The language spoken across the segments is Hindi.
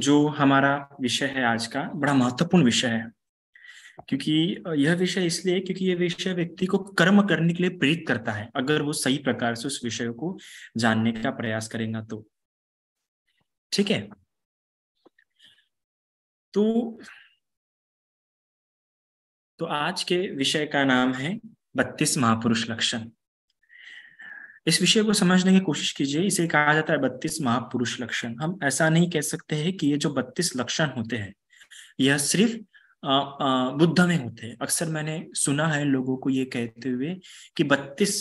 जो हमारा विषय है आज का बड़ा महत्वपूर्ण विषय है क्योंकि यह विषय इसलिए क्योंकि यह विषय व्यक्ति को कर्म करने के लिए प्रेरित करता है अगर वो सही प्रकार से उस विषय को जानने का प्रयास करेगा तो ठीक है तो तो आज के विषय का नाम है बत्तीस महापुरुष लक्षण इस विषय को समझने की कोशिश कीजिए इसे कहा जाता है बत्तीस महापुरुष लक्षण हम ऐसा नहीं कह सकते हैं कि ये जो बत्तीस लक्षण होते हैं यह सिर्फ बुद्ध में होते हैं अक्सर मैंने सुना है लोगों को ये कहते हुए कि बत्तीस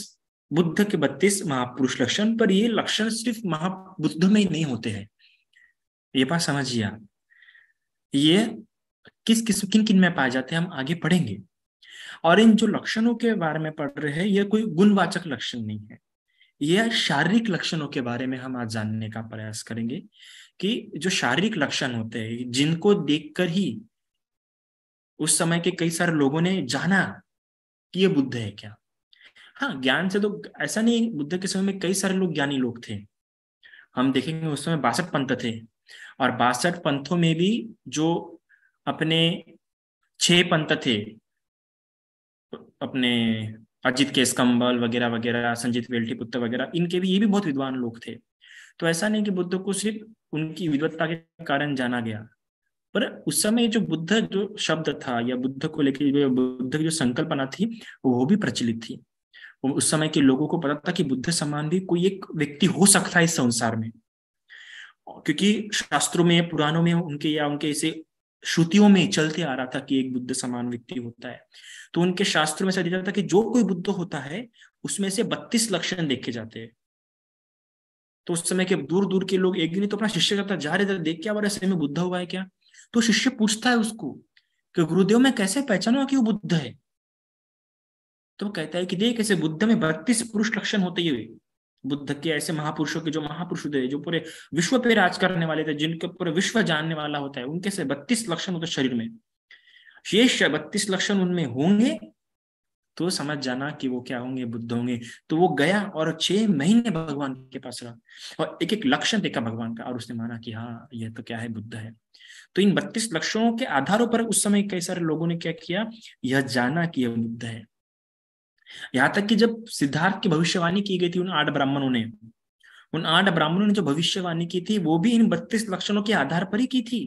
बुद्ध के बत्तीस महापुरुष लक्षण पर ये लक्षण सिर्फ महाबुद्ध में ही नहीं होते हैं ये बात समझिए आप ये किस किस किन किन में पाए जाते हैं हम आगे पढ़ेंगे और इन जो लक्षणों के बारे में पढ़ रहे हैं ये कोई गुणवाचक लक्षण नहीं है यह शारीरिक लक्षणों के बारे में हम आज जानने का प्रयास करेंगे कि जो शारीरिक लक्षण होते हैं जिनको देखकर ही उस समय के कई सारे लोगों ने जाना कि ये बुद्ध है क्या हाँ ज्ञान से तो ऐसा नहीं बुद्ध के समय में कई सारे लोग ज्ञानी लोग थे हम देखेंगे उस समय बासठ पंथ थे और बासठ पंथों में भी जो अपने छह पंथ थे अपने अजित केसकम्बल वगैरह वगैरह संजीत पुत्र वगैरह इनके भी ये भी बहुत विद्वान लोग थे तो ऐसा नहीं कि बुद्ध को सिर्फ उनकी विद्वत्ता के कारण जाना गया पर उस समय जो बुद्ध जो शब्द था या बुद्ध को लेकर बुद्ध की जो संकल्पना थी वो भी प्रचलित थी उस समय के लोगों को पता था कि बुद्ध समान भी कोई एक व्यक्ति हो सकता है इस संसार में क्योंकि शास्त्रों में पुराणों में उनके या उनके ऐसे श्रुतियों में चलते आ रहा था कि एक बुद्ध समान व्यक्ति होता है तो उनके शास्त्रों में ऐसा था कि जो कोई बुद्ध होता है उसमें से बत्तीस लक्षण देखे जाते हैं तो उस समय के दूर दूर के लोग एक दिन तो अपना शिष्य करता जा रहे थे देख के हमारे समय में बुद्ध हुआ है क्या तो शिष्य पूछता है उसको कि गुरुदेव मैं कैसे पहचानूंगा कि वो बुद्ध है तो कहता है कि देख ऐसे बुद्ध में बत्तीस पुरुष लक्षण होते हुए बुद्ध के ऐसे महापुरुषों के जो महापुरुष थे जो पूरे विश्व पे राज करने वाले थे जिनके पूरे विश्व जानने वाला होता है उनके से बत्तीस लक्षण होते शरीर में शेष बत्तीस लक्षण उनमें होंगे तो समझ जाना कि वो क्या होंगे बुद्ध होंगे तो वो गया और छह महीने भगवान के पास रहा और एक एक लक्षण देखा भगवान का और उसने माना कि हाँ यह तो क्या है बुद्ध है तो इन बत्तीस लक्षणों के आधारों पर उस समय कई सारे लोगों ने क्या किया यह जाना कि यह बुद्ध है यहाँ तक कि जब सिद्धार्थ की भविष्यवाणी की गई थी उन आठ ब्राह्मणों ने उन आठ ब्राह्मणों ने जो भविष्यवाणी की थी वो भी इन बत्तीस लक्षणों के आधार पर ही की थी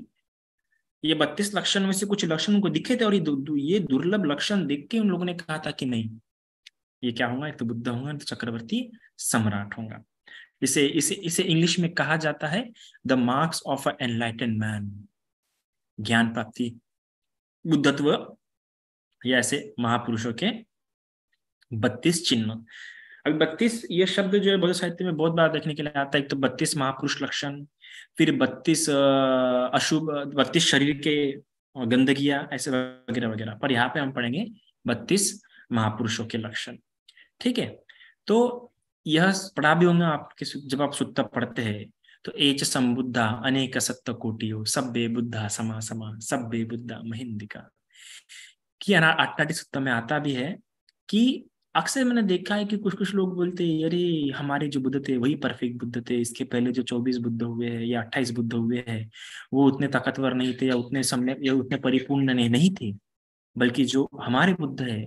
ये बत्तीस लक्षण में से कुछ लक्षण उनको दिखे थे और ये, दुर्लभ लक्षण देख के उन लोगों ने कहा था कि नहीं ये क्या होगा एक तो बुद्ध होगा तो चक्रवर्ती सम्राट होगा इसे इसे इसे इंग्लिश में कहा जाता है the marks of a enlightened man ज्ञान प्राप्ति बुद्धत्व या ऐसे महापुरुषों के बत्तीस चिन्ह अभी बत्तीस ये शब्द जो है बौद्ध साहित्य में बहुत बार देखने के लिए आता है एक तो बत्तीस महापुरुष लक्षण फिर बत्तीस अशुभ बत्तीस शरीर के गंदगिया ऐसे वगैरह वगैरह पर यहाँ पे हम पढ़ेंगे बत्तीस महापुरुषों के लक्षण ठीक है तो यह पढ़ा भी होगा आपके जब आप सुत पढ़ते हैं तो एच संबुद्धा अनेक सत्य कोटियो सब्बे बुद्धा समा समा सब्बे बुद्धा महिंदिका कि अट्टाटी सुत्ता में आता भी है कि अक्सर मैंने देखा है कि कुछ कुछ लोग बोलते हैं अरे हमारे जो बुद्ध थे वही परफेक्ट बुद्ध थे इसके पहले जो चौबीस बुद्ध हुए हैं या अट्ठाईस बुद्ध हुए हैं वो उतने ताकतवर नहीं थे या उतने समय या उतने परिपूर्ण नहीं, नहीं थे बल्कि जो हमारे बुद्ध है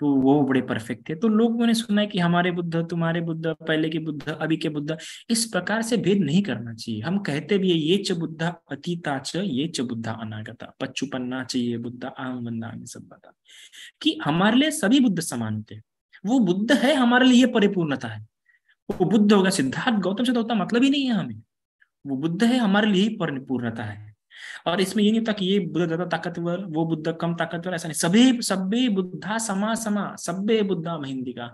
तो वो बड़े परफेक्ट थे तो लोग मैंने सुना है कि हमारे बुद्ध तुम्हारे बुद्ध पहले के बुद्ध अभी के बुद्ध इस प्रकार से भेद नहीं करना चाहिए हम कहते भी है ये च बुद्ध अतीता च ये च बुद्ध अनागता पच्चुपन्ना चाहिए बुद्ध आम बंदा सब बता कि हमारे लिए सभी बुद्ध समान थे वो बुद्ध है हमारे लिए परिपूर्णता है वो बुद्ध होगा सिद्धार्थ गौतम से होता तो मतलब ही नहीं है हमें वो बुद्ध है हमारे लिए परिपूर्णता है और इसमें ये नहीं होता कि ये बुद्ध ज्यादा ताकतवर वो बुद्ध कम ताकतवर ऐसा नहीं सभी सभी बुद्धा समा समा सभ्य बुद्धा महिंदी का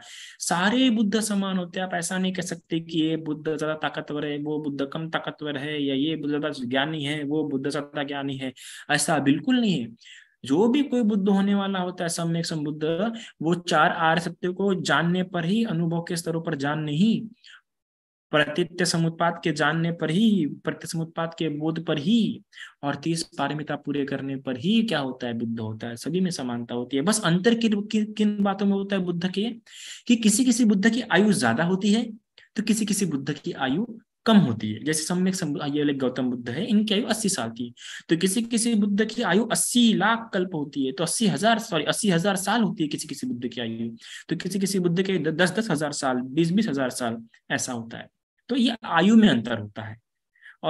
सारे बुद्ध समान होते आप ऐसा नहीं कह सकते कि ये बुद्ध ज्यादा ताकतवर है वो बुद्ध कम ताकतवर है या ये बुद्ध ज्यादा ज्ञानी है वो बुद्ध ज्यादा ज्ञानी है ऐसा बिल्कुल नहीं है जो भी कोई बुद्ध होने वाला होता है सम्यक संबुद्ध वो चार आर सत्य को जानने पर ही अनुभव के स्तरों पर जान नहीं प्रतित्य समुत्पाद के जानने पर ही प्रत्य समुत्पाद के बोध पर ही और तीस पारमिता पूरे करने पर ही क्या होता है बुद्ध होता है सभी में समानता होती है बस अंतर किन कि, किन बातों में होता है बुद्ध के कि किसी किसी बुद्ध की आयु ज्यादा होती है तो किसी किसी बुद्ध की आयु कम होती है जैसे सम्यक ये गौतम बुद्ध है इनकी आयु अस्सी साल की तो किसी किसी बुद्ध की आयु अस्सी लाख कल्प होती है तो अस्सी हजार सॉरी अस्सी हजार साल होती है किसी किसी बुद्ध की आयु तो किसी किसी बुद्ध के दस दस हजार साल बीस बीस हजार साल ऐसा होता है तो ये आयु में अंतर होता है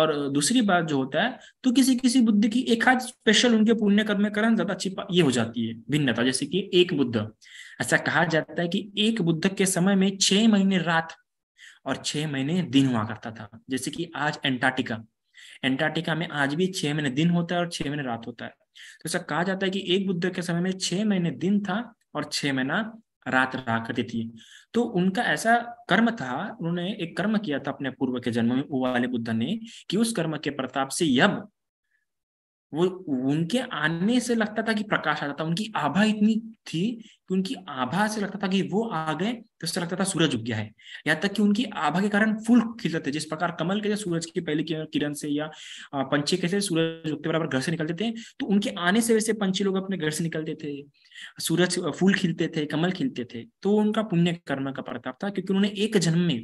और दूसरी बात जो होता है तो किसी किसी बुद्ध की एक हाथ स्पेशल उनके पुण्य कर्म करण ज्यादा अच्छी ये हो जाती है भिन्नता जैसे कि एक बुद्ध ऐसा कहा जाता है कि एक बुद्ध के समय में छह महीने रात और छह महीने दिन हुआ करता था जैसे कि आज एंटार्टिका एंटार्टिका में आज भी छह महीने दिन होता है और छह महीने रात होता है तो ऐसा कहा जाता है कि एक बुद्ध के समय में छह महीने दिन था और छह महीना रात रहा करती थी तो उनका ऐसा कर्म था उन्होंने एक कर्म किया था अपने पूर्व के जन्म में वो वाले बुद्ध ने कि उस कर्म के प्रताप से यम वो उनके आने से लगता था कि प्रकाश आ जाता उनकी आभा इतनी थी कि उनकी आभा से लगता था कि वो आ गए तो उससे लगता था सूरज उग गया है यहाँ तक कि उनकी आभा के कारण फूल खिलते थे जिस प्रकार कमल के सूरज की पहली किरण से या पंछी कैसे सूरज उगते बराबर घर से निकलते थे तो उनके आने से वैसे पंछी लोग अपने घर से निकलते थे सूरज फूल खिलते थे कमल खिलते थे तो उनका पुण्य कर्म का प्रताप था क्योंकि उन्होंने एक जन्म में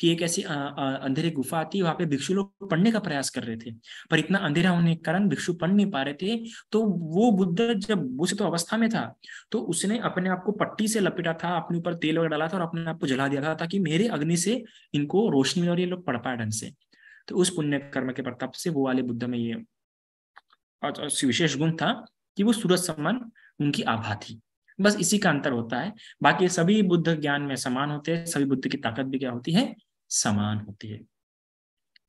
कि एक ऐसी अंधेरी गुफा आती है वहां पे भिक्षु लोग पढ़ने का प्रयास कर रहे थे पर इतना अंधेरा होने के कारण भिक्षु पढ़ नहीं पा रहे थे तो वो बुद्ध जब बुद्ध तो अवस्था में था तो उसने अपने आप को पट्टी से लपेटा था अपने ऊपर तेल वगैरह डाला था और अपने आप को जला दिया था ताकि मेरे अग्नि से इनको रोशनी और ये लोग पढ़ पाए ढंग से तो उस पुण्य कर्म के प्रताप से वो वाले बुद्ध में ये विशेष गुण था कि वो सूरज सम्मान उनकी आभा थी बस इसी का अंतर होता है बाकी सभी बुद्ध ज्ञान में समान होते हैं सभी बुद्ध की ताकत भी क्या होती है समान होती है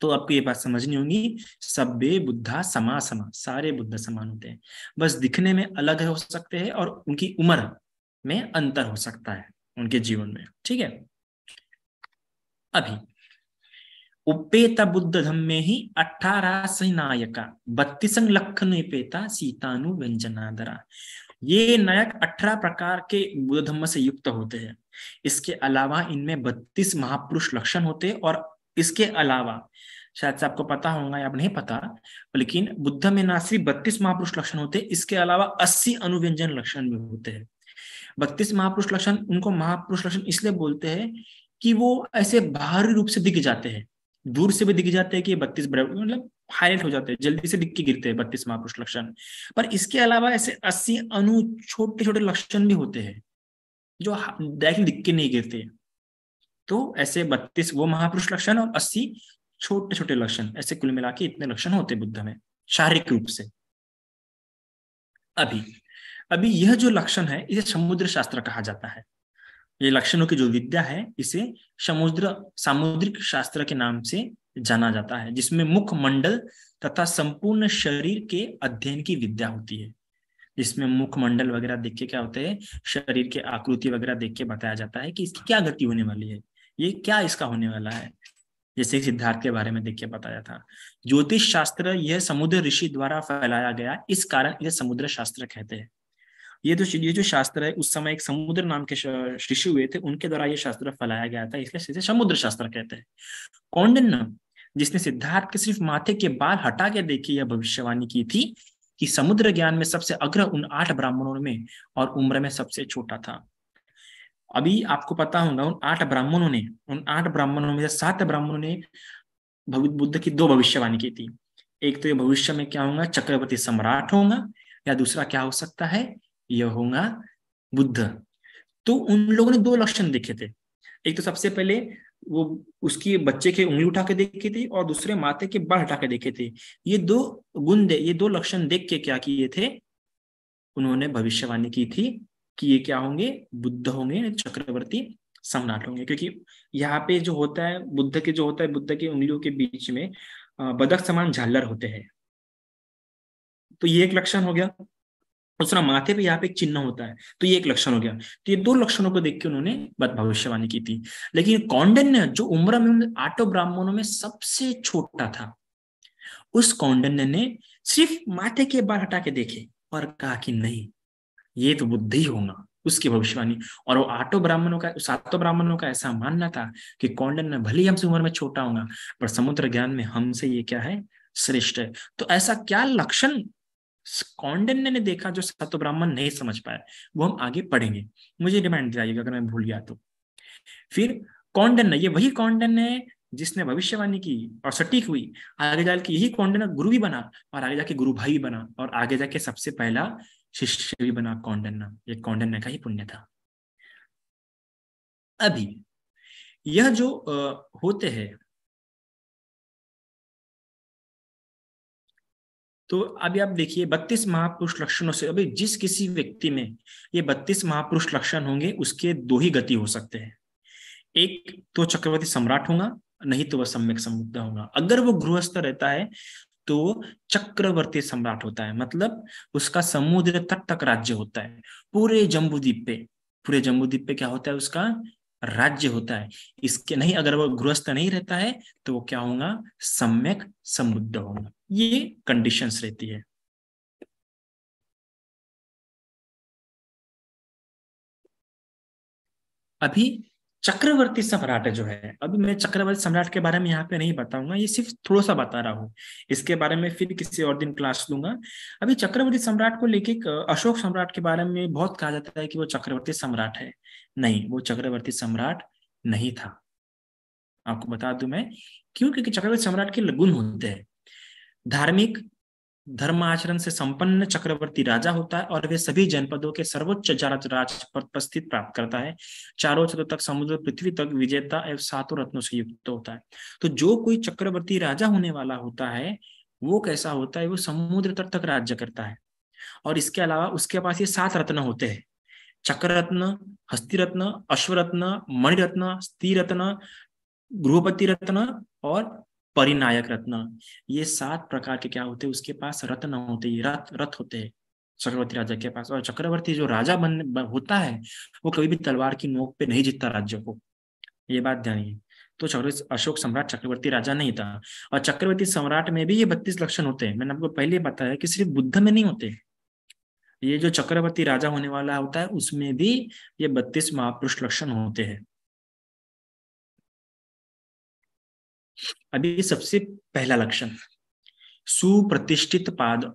तो आपको ये बात समझनी होगी सबे बुद्धा समा समा सारे बुद्ध समान होते हैं बस दिखने में अलग हो सकते हैं और उनकी उम्र में अंतर हो सकता है उनके जीवन में ठीक है अभी उपेत बुद्ध धम्मे ही अठारह नायका बत्तीस लखन उपेता सीतानु व्यंजनादरा ये नायक अठारह प्रकार के बुद्ध धम्म से युक्त होते हैं इसके अलावा इनमें बत्तीस महापुरुष लक्षण होते और इसके अलावा शायद से आपको पता होगा या नहीं पता लेकिन बुद्ध में ना सिर्फ बत्तीस महापुरुष लक्षण होते इसके अलावा अस्सी अनुव्यंजन लक्षण भी होते हैं बत्तीस महापुरुष लक्षण उनको महापुरुष लक्षण इसलिए बोलते हैं कि वो ऐसे बाहरी रूप से दिख जाते हैं दूर से भी दिख जाते हैं कि बत्तीस मतलब हाईलाइट हो जाते हैं जल्दी से दिख के गिरते हैं बत्तीस महापुरुष लक्षण पर इसके अलावा ऐसे अस्सी अनु छोटे छोटे लक्षण भी होते हैं जो डायरेक्टली दिख के नहीं गिरते तो ऐसे बत्तीस वो महापुरुष लक्षण और अस्सी छोटे छोटे लक्षण ऐसे कुल मिला के इतने लक्षण होते बुद्ध में शारीरिक रूप से अभी अभी यह जो लक्षण है इसे समुद्र शास्त्र कहा जाता है ये लक्षणों की जो विद्या है इसे समुद्र सामुद्रिक शास्त्र के नाम से जाना जाता है जिसमें मुख मंडल तथा संपूर्ण शरीर के अध्ययन की विद्या होती है जिसमें मुखमंडल वगैरह देख के क्या होते हैं शरीर के आकृति वगैरह देख के बताया जाता है कि इसकी क्या गति होने वाली है ये क्या इसका होने वाला है जैसे सिद्धार्थ के बारे में देख के बताया था ज्योतिष शास्त्र यह समुद्र ऋषि द्वारा फैलाया गया इस कारण यह समुद्र शास्त्र कहते हैं ये जो ये जो शास्त्र है उस समय एक समुद्र नाम के ऋषि हुए थे उनके द्वारा ये शास्त्र फैलाया गया था इसलिए इसे समुद्र शास्त्र कहते हैं कौंड जिसने सिद्धार्थ के सिर्फ माथे के बाल हटा के देखी यह भविष्यवाणी की थी कि समुद्र ज्ञान में सबसे अग्र उन आठ ब्राह्मणों में और उम्र में सबसे छोटा था अभी आपको पता होगा उन आठ ब्राह्मणों ने उन आठ ब्राह्मणों में सात ब्राह्मणों ने बुद्ध की दो भविष्यवाणी की थी एक तो ये भविष्य में क्या होगा चक्रवर्ती सम्राट होगा या दूसरा क्या हो सकता है यह होगा बुद्ध तो उन लोगों ने दो लक्षण देखे थे एक तो सबसे पहले वो उसकी बच्चे के उंगली उठा के देखी थी और दूसरे माथे के बाल हटा के देखे थे ये दो गुण दे ये दो लक्षण देख के क्या किए थे उन्होंने भविष्यवाणी की थी कि ये क्या होंगे बुद्ध होंगे चक्रवर्ती सम्राट होंगे क्योंकि यहाँ पे जो होता है बुद्ध के जो होता है बुद्ध के उंगलियों के बीच में बदक समान झालर होते हैं तो ये एक लक्षण हो गया उसना माथे पे यहाँ पे एक चिन्ह होता है तो ये एक लक्षण हो गया तो ये दो लक्षणों को देख के उन्होंने भविष्यवाणी की थी लेकिन कौंडन्य जो उम्र में आठों ब्राह्मणों में सबसे छोटा था उस कौंडन्य ने सिर्फ माथे के बाल हटा के देखे और कहा कि नहीं ये तो बुद्धि होगा उसकी भविष्यवाणी और वो आठों ब्राह्मणों का सातों ब्राह्मणों का ऐसा मानना था कि कौंडन्य भले ही हमसे उम्र में छोटा होगा पर समुद्र ज्ञान में हमसे ये क्या है श्रेष्ठ है तो ऐसा क्या लक्षण स्कॉन्डन ने देखा जो सत्व ब्राह्मण नहीं समझ पाया वो हम आगे पढ़ेंगे मुझे रिमाइंड दिलाइएगा अगर मैं भूल गया तो फिर कौंडन ये वही कौंडन है जिसने भविष्यवाणी की और सटीक हुई आगे जाकर यही कौंडन गुरु भी बना और आगे जाके गुरु भाई भी बना और आगे जाके सबसे पहला शिष्य भी बना कौंडन ये कौंडन का ही पुण्य था अभी यह जो होते हैं तो अभी आप देखिए बत्तीस महापुरुष लक्षणों से अभी जिस किसी व्यक्ति में ये बत्तीस महापुरुष लक्षण होंगे उसके दो ही गति हो सकते हैं एक तो चक्रवर्ती सम्राट होगा नहीं तो वह सम्यक समुद्ध होगा अगर वो गृहस्थ रहता है तो चक्रवर्ती सम्राट होता है मतलब उसका समुद्र तट तक राज्य होता है पूरे जम्बूद्वीप पे पूरे जम्बूद्वीप पे क्या होता है उसका राज्य होता है इसके नहीं अगर वह गृहस्थ नहीं रहता है तो वो क्या होगा सम्यक समुद्ध होगा ये कंडीशंस रहती है अभी चक्रवर्ती सम्राट जो है अभी मैं चक्रवर्ती सम्राट के बारे में यहाँ पे नहीं बताऊंगा ये सिर्फ थोड़ा सा बता रहा हूँ इसके बारे में फिर किसी और दिन क्लास लूंगा अभी चक्रवर्ती सम्राट को लेके अशोक सम्राट के बारे में बहुत कहा जाता है कि वो चक्रवर्ती सम्राट है नहीं वो चक्रवर्ती सम्राट नहीं था आपको बता दू मैं क्यों क्योंकि चक्रवर्ती सम्राट के लगुन होते हैं धार्मिक धर्म आचरण से संपन्न चक्रवर्ती राजा होता है और वे सभी जनपदों के सर्वोच्च राज पर स्थित प्राप्त करता है चारों चतुर तक समुद्र पृथ्वी तक विजेता एवं सातों रत्नों से युक्त होता है तो जो कोई चक्रवर्ती राजा होने वाला होता है वो कैसा होता है वो समुद्र तट तक राज्य करता है और इसके अलावा उसके पास ये सात रत्न होते हैं चक्र रत्न हस्ती रत्न अश्वरत्न मणिरत्न स्त्री रत्न गृहपति रत्न और परिनायक रत्न ये सात प्रकार के क्या होते हैं उसके पास रत्न होते हैं रथ रथ होते हैं चक्रवर्ती राजा के पास और चक्रवर्ती जो राजा बन होता है वो कभी भी तलवार की नोक पे नहीं जीतता राज्य को ये बात ध्यान तो चक्रवर्ती अशोक सम्राट चक्रवर्ती राजा नहीं था और चक्रवर्ती सम्राट में भी ये बत्तीस लक्षण होते हैं मैंने आपको पहले बताया कि सिर्फ बुद्ध में नहीं होते ये जो चक्रवर्ती राजा होने वाला होता है उसमें भी ये बत्तीस महापुरुष लक्षण होते हैं अभी सबसे पहला लक्षण सुप्रतिष्ठित पाद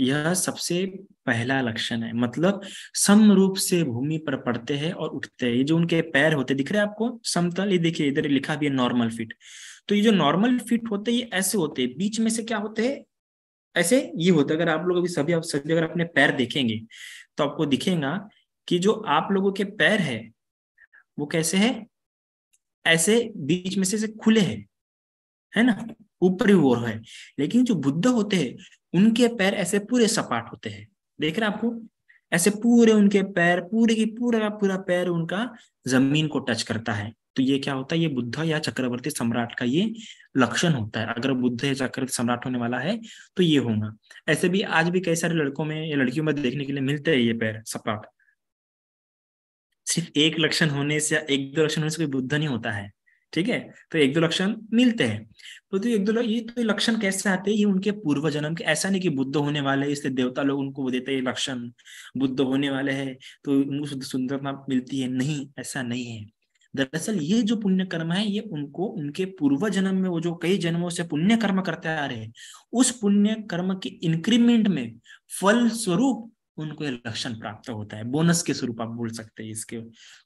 यह सबसे पहला लक्षण है मतलब सम रूप से भूमि पर पड़ते हैं और उठते हैं ये जो उनके पैर होते दिख रहे हैं आपको समतल ये देखिए इधर लिखा भी है नॉर्मल फिट तो ये जो नॉर्मल फिट होते हैं ये ऐसे होते हैं बीच में से क्या होते हैं ऐसे ये होता है अगर आप लोग अभी सभी आप सभी अगर अपने पैर देखेंगे तो आपको दिखेगा कि जो आप लोगों के पैर है वो कैसे है ऐसे बीच में से, से खुले हैं है ना ऊपरी ओर है लेकिन जो बुद्ध होते हैं उनके पैर ऐसे पूरे सपाट होते हैं देख रहे हैं आपको ऐसे पूरे उनके पैर पूरे की पूरा का पूरा पैर उनका जमीन को टच करता है तो ये क्या होता है ये बुद्ध या चक्रवर्ती सम्राट का ये लक्षण होता है अगर बुद्ध या चक्रवर्ती सम्राट होने वाला है तो ये होगा ऐसे भी आज भी कई सारे लड़कों में या लड़कियों में देखने के लिए मिलते हैं ये पैर सपाट सिर्फ एक लक्षण होने से एक दो लक्षण होने से कोई बुद्ध नहीं होता है ठीक है तो एक दो लक्षण मिलते हैं तो, तो एक दो ये तो लक्षण कैसे आते हैं ये उनके पूर्व जन्म के ऐसा नहीं कि बुद्ध होने वाले इसलिए देवता लोग उनको वो देते हैं लक्षण बुद्ध होने वाले हैं तो उनको सुंदरता मिलती है नहीं ऐसा नहीं है दरअसल ये जो पुण्य कर्म है ये उनको उनके पूर्व जन्म में वो जो कई जन्मों से पुण्य कर्म करते आ रहे हैं उस पुण्य कर्म के इंक्रीमेंट में फल स्वरूप उनको लक्षण प्राप्त होता है बोनस के स्वरूप आप बोल सकते हैं इसके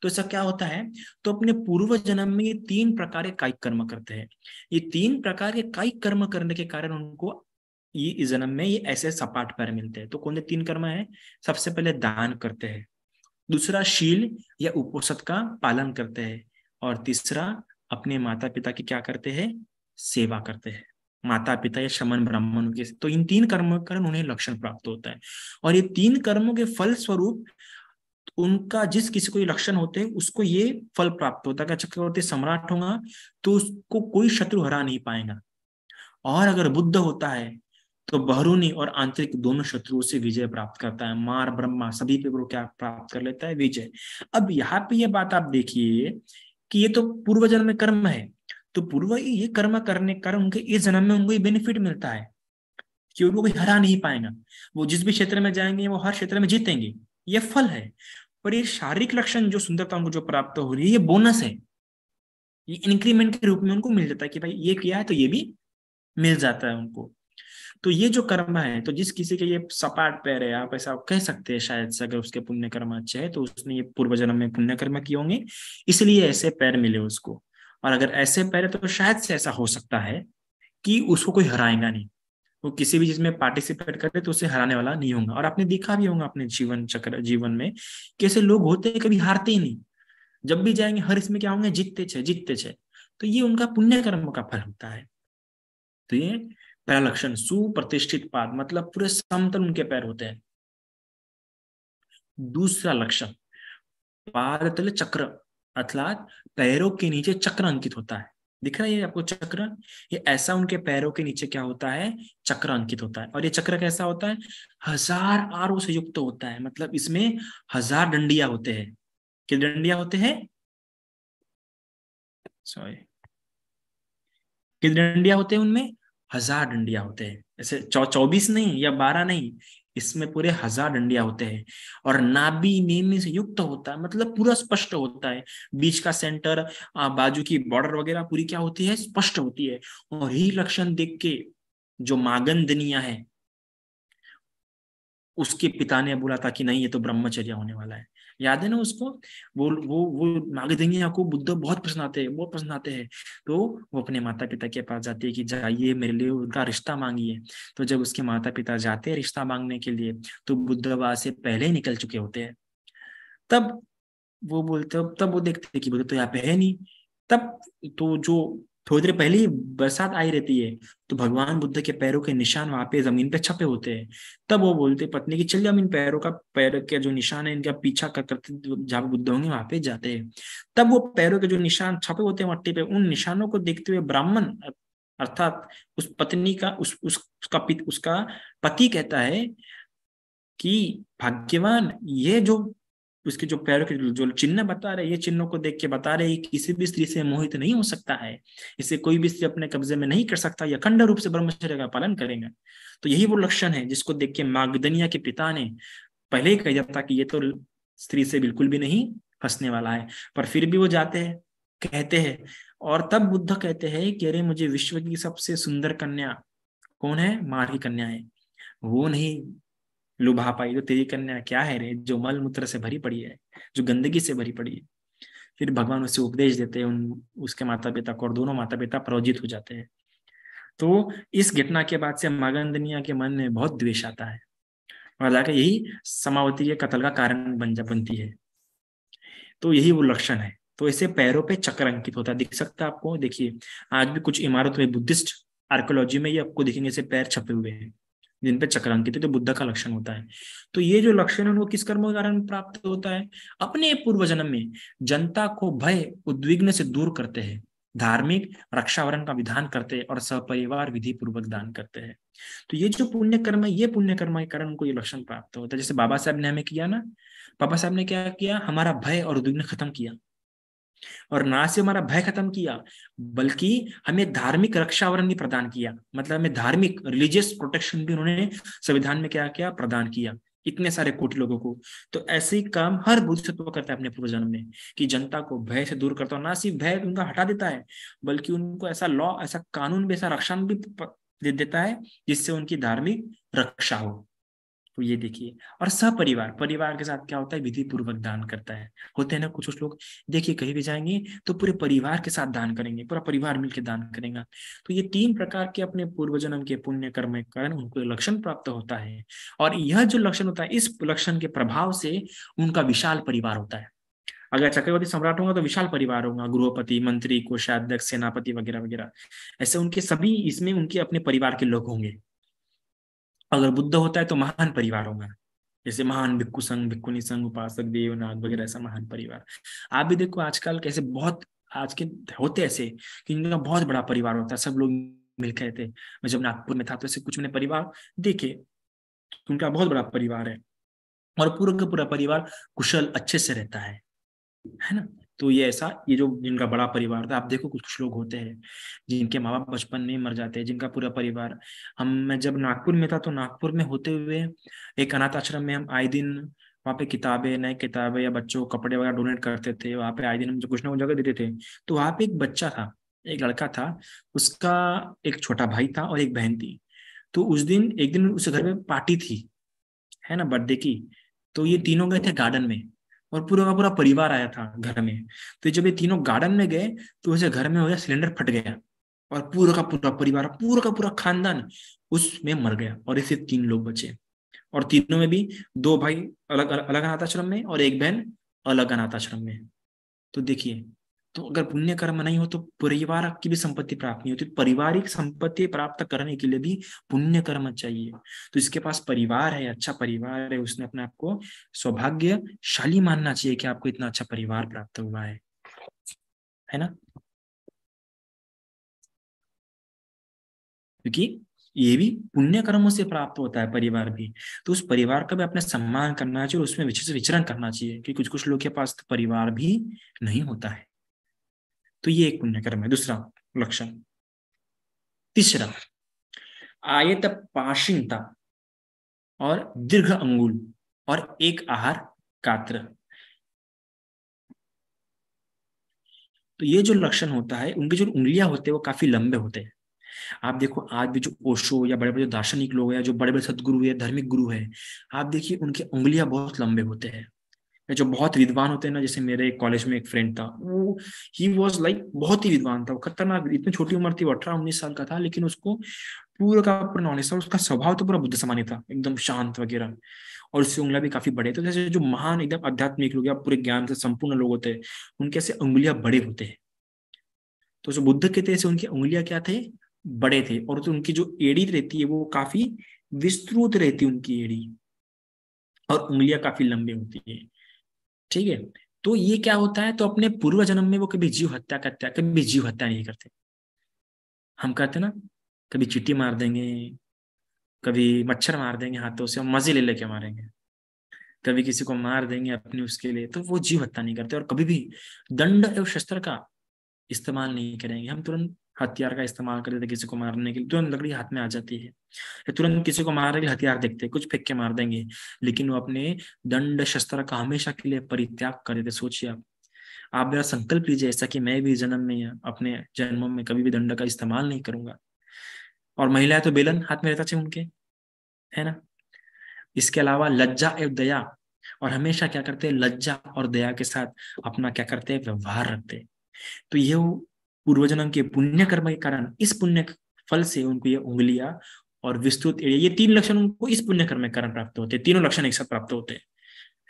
तो ऐसा क्या होता है तो अपने पूर्व जन्म में ये तीन प्रकार के कायिक कर्म करते हैं ये तीन प्रकार के कायिक कर्म करने के कारण उनको ये इस जन्म में ये ऐसे सपाट पैर मिलते हैं तो कौन से तीन कर्म है सबसे पहले दान करते हैं दूसरा शील या उपोषद का पालन करते हैं और तीसरा अपने माता पिता की क्या करते हैं सेवा करते हैं माता पिता या शमन ब्राह्मण के तो इन तीन कर्मों के कारण उन्हें लक्षण प्राप्त होता है और ये तीन कर्मों के फल स्वरूप उनका जिस किसी को ये लक्षण होते हैं उसको ये फल प्राप्त होता है चक्रवर्ती सम्राट होगा तो उसको कोई शत्रु हरा नहीं पाएगा और अगर बुद्ध होता है तो बहरूनी और आंतरिक दोनों शत्रुओं से विजय प्राप्त करता है मार ब्रह्मा सभी पे वो क्या प्राप्त कर लेता है विजय अब यहाँ पे ये बात आप देखिए कि ये तो पूर्वजन्म कर्म है तो पूर्व ये कर्म करने कारण उनके इस जन्म में उनको ये बेनिफिट मिलता है कि उनको कोई हरा नहीं पाएगा वो जिस भी क्षेत्र में जाएंगे वो हर क्षेत्र में जीतेंगे ये फल है पर ये शारीरिक लक्षण जो सुंदरता उनको जो प्राप्त हो रही है ये बोनस है ये इंक्रीमेंट के रूप में उनको मिल जाता है कि भाई ये किया है तो ये भी मिल जाता है उनको तो ये जो कर्म है तो जिस किसी के ये सपाट पैर है आप ऐसा कह सकते हैं शायद से अगर उसके पुण्य कर्म अच्छे है तो उसने ये पूर्व जन्म में पुण्य कर्म किए होंगे इसलिए ऐसे पैर मिले उसको और अगर ऐसे पहले तो शायद से ऐसा हो सकता है कि उसको कोई हराएगा नहीं वो किसी भी चीज में पार्टिसिपेट करे तो उसे हराने वाला नहीं होगा और आपने देखा भी होगा अपने जीवन चक्र जीवन में कैसे लोग होते हैं कभी हारते ही नहीं जब भी जाएंगे हर इसमें क्या होंगे जीतते छे जीतते छे तो ये उनका पुण्य कर्म का फल होता है तो ये पहला लक्षण सुप्रतिष्ठित पाद मतलब पूरे समतल उनके पैर होते हैं दूसरा लक्षण पाद चक्र अर्थात पैरों के नीचे चक्र अंकित होता है दिख रहा है ये आपको चक्र ये ऐसा उनके पैरों के नीचे क्या होता है चक्र अंकित होता है और ये चक्र कैसा होता है हजार आरो से युक्त होता है मतलब इसमें हजार डंडिया होते हैं कि डंडिया होते हैं सॉरी कि डंडिया होते हैं उनमें हजार डंडिया होते हैं ऐसे चौबीस नहीं या बारह नहीं इसमें पूरे हजार डंडिया होते हैं और नाभि नेमी से युक्त होता है मतलब पूरा स्पष्ट होता है बीच का सेंटर बाजू की बॉर्डर वगैरह पूरी क्या होती है स्पष्ट होती है और ही लक्षण देख के जो मागन दिनिया है उसके पिता ने बोला था कि नहीं ये तो ब्रह्मचर्य होने वाला है याद है ना उसको वो वो वो मागधनी को बुद्ध बहुत पसंद आते हैं बहुत पसंद आते हैं तो वो अपने माता पिता के पास जाती है कि जाइए मेरे लिए उनका रिश्ता मांगिए तो जब उसके माता पिता जाते हैं रिश्ता मांगने के लिए तो बुद्ध वहां से पहले ही निकल चुके होते हैं तब वो बोलते तब वो देखते कि बुद्ध तो यहाँ पे है नहीं तब तो जो थोड़ी देर पहले ही बरसात आई रहती है तो भगवान बुद्ध के पैरों के निशान वहां पे जमीन पे छपे होते हैं तब वो बोलते पत्नी की चलिए हम इन पैरों का पैर के जो निशान है इनका पीछा कर करते जहाँ बुद्ध होंगे वहां पे जाते हैं तब वो पैरों के जो निशान छपे होते हैं मट्टी पे उन निशानों को देखते हुए ब्राह्मण अर्थात उस पत्नी का उस उस उसका उसका पति कहता है कि भाग्यवान ये जो उसके जो पैरों के जो चिन्ह बता रहे ये चिन्हों को देख के बता रहे किसी भी स्त्री से मोहित नहीं हो सकता है इसे कोई भी स्त्री अपने कब्जे में नहीं कर सकता या अखंड रूप से ब्रह्मचर्य का पालन करेंगे तो यही वो लक्षण है जिसको देख के मागदनिया के पिता ने पहले ही कह दिया था कि ये तो स्त्री से बिल्कुल भी नहीं फंसने वाला है पर फिर भी वो जाते हैं कहते हैं और तब बुद्ध कहते हैं कि अरे मुझे विश्व की सबसे सुंदर कन्या कौन है मारी कन्या है वो नहीं लुभा पाई तो तेरी कन्या क्या है रे जो मल मूत्र से भरी पड़ी है जो गंदगी से भरी पड़ी है फिर भगवान उसे उपदेश देते हैं उन उसके माता पिता को और दोनों माता पिता प्रोजित हो जाते हैं तो इस घटना के बाद से मागंदनिया के मन में बहुत द्वेष आता है और जाकर यही समावती के कतल का कारण बन जा बनती है तो यही वो लक्षण है तो इसे पैरों पे चक्र अंकित होता है दिख सकता है आपको देखिए आज भी कुछ इमारत में बुद्धिस्ट आर्कोलॉजी में ये आपको दिखेंगे ऐसे पैर छपे हुए हैं जिन पे चक्रांकित है तो बुद्ध का लक्षण होता है तो ये जो लक्षण है वो किस कर्म के कारण प्राप्त होता है अपने पूर्व जन्म में जनता को भय उद्विग्न से दूर करते हैं धार्मिक रक्षावरण का विधान करते हैं और सपरिवार विधि पूर्वक दान करते हैं तो ये जो पुण्य कर्म है ये पुण्य कर्म के कारण उनको ये लक्षण प्राप्त होता है जैसे बाबा साहब ने हमें किया ना बाबा साहब ने क्या किया हमारा भय और उद्विग्न खत्म किया और ना से हमारा भय खत्म किया बल्कि हमें धार्मिक रक्षावरण भी प्रदान किया मतलब हमें धार्मिक रिलीजियस प्रोटेक्शन भी उन्होंने संविधान में क्या क्या प्रदान किया इतने सारे कोटि लोगों को तो ऐसे ही काम हर बुद्धत्व करता है अपने पूर्वजन्म में कि जनता को भय से दूर करता है ना सिर्फ भय उनका हटा देता है बल्कि उनको ऐसा लॉ ऐसा कानून भी ऐसा रक्षण भी दे देता है जिससे उनकी धार्मिक रक्षा हो तो ये देखिए और सपरिवार परिवार के साथ क्या होता है विधि पूर्वक दान करता है होते हैं ना कुछ कुछ लोग देखिए कहीं भी जाएंगे तो पूरे परिवार के साथ दान करेंगे पूरा परिवार मिलकर दान करेगा तो ये तीन प्रकार के अपने पूर्व जन्म के पुण्य कर्म के कारण उनको लक्षण प्राप्त होता है और यह जो लक्षण होता है इस लक्षण के प्रभाव से उनका विशाल परिवार होता है अगर चक्रवर्ती सम्राट होगा तो विशाल परिवार होगा गृहपति मंत्री कोषाध्यक्ष सेनापति वगैरह वगैरह ऐसे उनके सभी इसमें उनके अपने परिवार के लोग होंगे अगर बुद्ध होता है तो महान परिवार होगा जैसे महान भिक्कु संघ भिक्कुनी संघ उपासक देवनाथ वगैरह ऐसा महान परिवार आप भी देखो आजकल कैसे बहुत आज के होते ऐसे कि इनका बहुत बड़ा परिवार होता है सब लोग मिलकर रहते मैं जब नागपुर में था तो ऐसे कुछ मैंने परिवार देखे उनका बहुत बड़ा परिवार है और पूरा का पूरा परिवार कुशल अच्छे से रहता है है ना तो ये ऐसा ये जो जिनका बड़ा परिवार था आप देखो कुछ कुछ लोग होते हैं जिनके माँ बाप बचपन में मर जाते हैं जिनका पूरा परिवार हम मैं जब नागपुर में था तो नागपुर में होते हुए एक अनाथ आश्रम में हम आए दिन वहाँ पे किताबें नए किताबें या बच्चों को कपड़े वगैरह डोनेट करते थे वहाँ पे आए दिन हम कुछ ना कुछ जगह देते थे तो वहाँ पे एक बच्चा था एक लड़का था उसका एक छोटा भाई था और एक बहन थी तो उस दिन एक दिन उस घर में पार्टी थी है ना बर्थडे की तो ये तीनों गए थे गार्डन में और पूरा का पूरा परिवार आया था घर में तो जब ये तीनों गार्डन में गए तो वैसे घर में हो गया सिलेंडर फट गया और पूरा का पूरा परिवार पूरा का पूरा खानदान उसमें मर गया और इसे तीन लोग बचे और तीनों में भी दो भाई अलग अलग अनाथाश्रम में और एक बहन अलग अनाथाश्रम में तो देखिए तो अगर पुण्य कर्म नहीं हो तो परिवार की भी संपत्ति प्राप्त नहीं होती पारिवारिक संपत्ति प्राप्त करने के लिए भी पुण्य कर्म चाहिए तो इसके पास परिवार है अच्छा परिवार है उसने अपने आप को सौभाग्यशाली मानना चाहिए कि आपको इतना अच्छा परिवार प्राप्त हुआ है है ना क्योंकि ये भी पुण्य कर्मों से प्राप्त होता है परिवार भी तो उस परिवार का भी अपने सम्मान करना चाहिए और उसमें विशेष विचरण करना चाहिए कि कुछ कुछ लोग के पास तो परिवार भी नहीं होता है तो ये एक पुण्यकर्म है दूसरा लक्षण तीसरा आयत पाशिंता और दीर्घ अंगुल और एक आहार कात्र तो ये जो लक्षण होता है उनके जो उंगलियां होते हैं वो काफी लंबे होते हैं आप देखो आज भी जो ओशो या बड़े बड़े दार्शनिक लोग हैं जो बड़े बड़े सदगुरु है धार्मिक गुरु है आप देखिए उनके उंगलियां बहुत लंबे होते हैं जो बहुत विद्वान होते हैं ना जैसे मेरे कॉलेज में एक फ्रेंड था वो ही वॉज लाइक बहुत ही विद्वान था खतरनाक इतनी छोटी उम्र थी अठारह उन्नीस साल का था लेकिन उसको पूरा का पूरा नॉलेज था उसका स्वभाव तो पूरा बुद्ध सामान्य था एकदम शांत वगैरह और उससे उंगलियां भी काफी बड़े थे तो जैसे जो महान एकदम आध्यात्मिक लोग या पूरे ज्ञान से संपूर्ण लोग होते हैं उनके ऐसे उंगलियां बड़े होते हैं तो जो बुद्ध के थे उनकी उंगलियां क्या थे बड़े थे और तो उनकी जो एड़ी रहती है वो काफी विस्तृत रहती है उनकी एड़ी और उंगलियां काफी लंबी होती है ठीक है तो ये क्या होता है तो अपने पूर्व जन्म में वो कभी जीव हत्या करते हैं कभी जीव हत्या नहीं करते हम कहते ना कभी चिट्टी मार देंगे कभी मच्छर मार देंगे हाथों से मजे ले लेके मारेंगे कभी किसी को मार देंगे अपने उसके लिए तो वो जीव हत्या नहीं करते और कभी भी दंड एवं शस्त्र का इस्तेमाल नहीं करेंगे हम तुरंत हथियार का इस्तेमाल कर देते किसी को मारने के लिए तुरंत लकड़ी हाथ में आ जाती है तुरंत किसी को मारने के लिए हथियार देखते कुछ फेंक के मार देंगे लेकिन वो अपने दंड शस्त्र का हमेशा के लिए परित्याग कर देते सोचिए आप आप मेरा संकल्प लीजिए ऐसा कि मैं भी जन्म में अपने जन्म में कभी भी दंड का इस्तेमाल नहीं करूंगा और महिलाएं तो बेलन हाथ में रहता चाहिए उनके है ना इसके अलावा लज्जा एवं दया और हमेशा क्या करते हैं लज्जा और दया के साथ अपना क्या करते हैं व्यवहार रखते हैं तो ये पूर्वजनों के पुण्य कर्म के कारण इस पुण्य फल से उनको ये उंगलियां और विस्तृत एरिया ये तीन लक्षण उनको इस पुण्य कर्म के कारण प्राप्त होते हैं तीनों लक्षण एक साथ प्राप्त होते हैं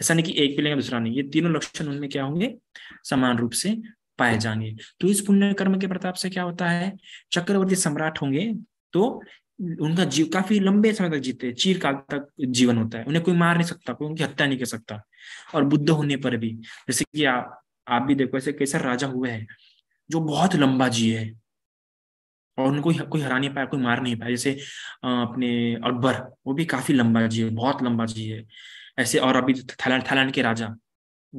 ऐसा नहीं कि एक भी लेंगे दूसरा नहीं ये तीनों लक्षण उनमें क्या होंगे समान रूप से पाए जाएंगे तो इस पुण्य कर्म के प्रताप से क्या होता है चक्रवर्ती सम्राट होंगे तो उनका जीव काफी लंबे समय तक जीते चीर काल तक जीवन होता है उन्हें कोई मार नहीं सकता कोई उनकी हत्या नहीं कर सकता और बुद्ध होने पर भी जैसे कि आप आप भी देखो ऐसे कैसा राजा हुए हैं जो बहुत लंबा जी है और उनको कोई हरा नहीं पाया कोई मार नहीं पाया जैसे अपने अकबर वो भी काफी लंबा है बहुत लंबा जी है ऐसे और अभी थाईलैंड थाईलैंड के राजा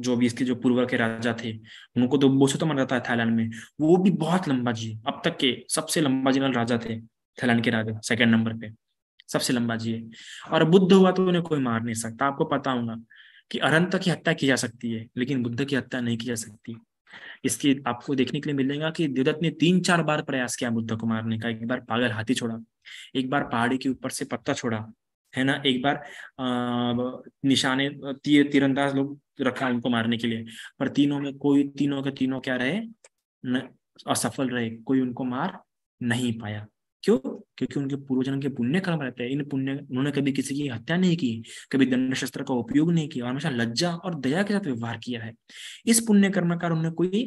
जो भी इसके जो पूर्व के राजा थे उनको तो बोसे तो माना जाता है थाईलैंड में वो भी बहुत लंबा जी अब तक के सबसे लंबा जी राजा थे थाईलैंड के राजा सेकंड नंबर पे सबसे लंबा जी और बुद्ध हुआ तो उन्हें कोई मार नहीं सकता आपको पता होगा कि अरंत की हत्या की जा सकती है लेकिन बुद्ध की हत्या नहीं की जा सकती इसकी आपको देखने के लिए मिलेगा कि देवदत्त ने तीन चार बार प्रयास किया बुद्ध को मारने का एक बार पागल हाथी छोड़ा एक बार पहाड़ी के ऊपर से पत्ता छोड़ा है ना एक बार अः निशाने तीर तीरंदाज लोग रखा उनको मारने के लिए पर तीनों में कोई तीनों के तीनों क्या रहे असफल रहे कोई उनको मार नहीं पाया क्यों क्योंकि उनके पूर्वजन के पुण्य कर्म रहते हैं इन पुण्य उन्होंने कभी किसी की हत्या नहीं की कभी दंड शस्त्र का उपयोग नहीं किया और हमेशा लज्जा और दया के साथ व्यवहार किया है इस पुण्य कर्म का उन्हें कोई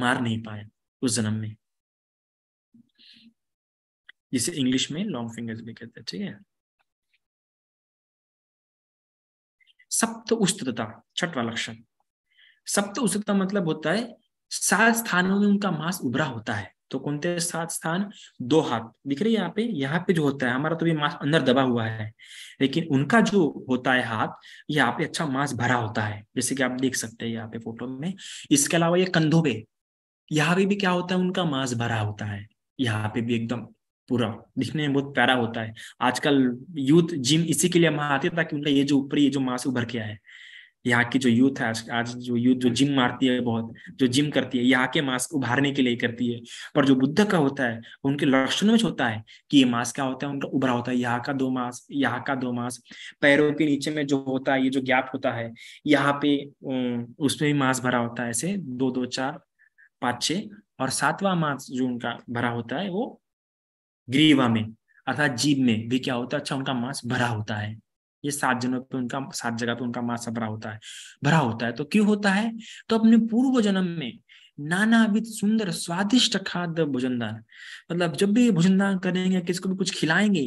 मार नहीं पाया उस जन्म में जिसे इंग्लिश में लॉन्ग फिंगर्स भी कहते हैं ठीक है सप्त छठ छठवा लक्षण सप्त उस्तता मतलब होता है सात स्थानों में उनका मांस उभरा होता है तो कुंते सात स्थान दो हाथ दिख रही है यहाँ पे यहाँ पे जो होता है हमारा तो भी मांस अंदर दबा हुआ है लेकिन उनका जो होता है हाथ यहाँ पे अच्छा मांस भरा होता है जैसे कि आप देख सकते हैं यहाँ पे फोटो में इसके अलावा ये कंधों पे यहाँ पे भी क्या होता है उनका मांस भरा होता है यहाँ पे भी एकदम पूरा दिखने में बहुत प्यारा होता है आजकल यूथ जिम इसी के लिए हम आते ताकि उनका ये जो ऊपर ये जो मांस उभर के आए यहाँ की जो यूथ है आज जो यूथ जो जिम मारती है बहुत जो जिम करती है यहाँ के मास्क उभारने के लिए करती है पर जो बुद्ध का होता है उनके लक्षण में होता है कि ये मास्क क्या होता है उनका उभरा होता है यहाँ का दो मास यहाँ का दो मास पैरों के नीचे में जो होता है ये जो गैप होता है यहाँ पे उसमें भी मांस भरा होता है ऐसे दो दो चार पाँच छ और सातवां मास जो उनका भरा होता है वो ग्रीवा में अर्थात जीव में भी क्या होता है अच्छा उनका मांस भरा होता है ये सात जनों पे उनका सात जगह पे उनका मांस भरा होता है भरा होता है तो क्यों होता है तो अपने पूर्व जन्म में नानाविध सुंदर स्वादिष्ट खाद्य भोजन दान मतलब जब भी भोजन दान करेंगे किसी को भी कुछ खिलाएंगे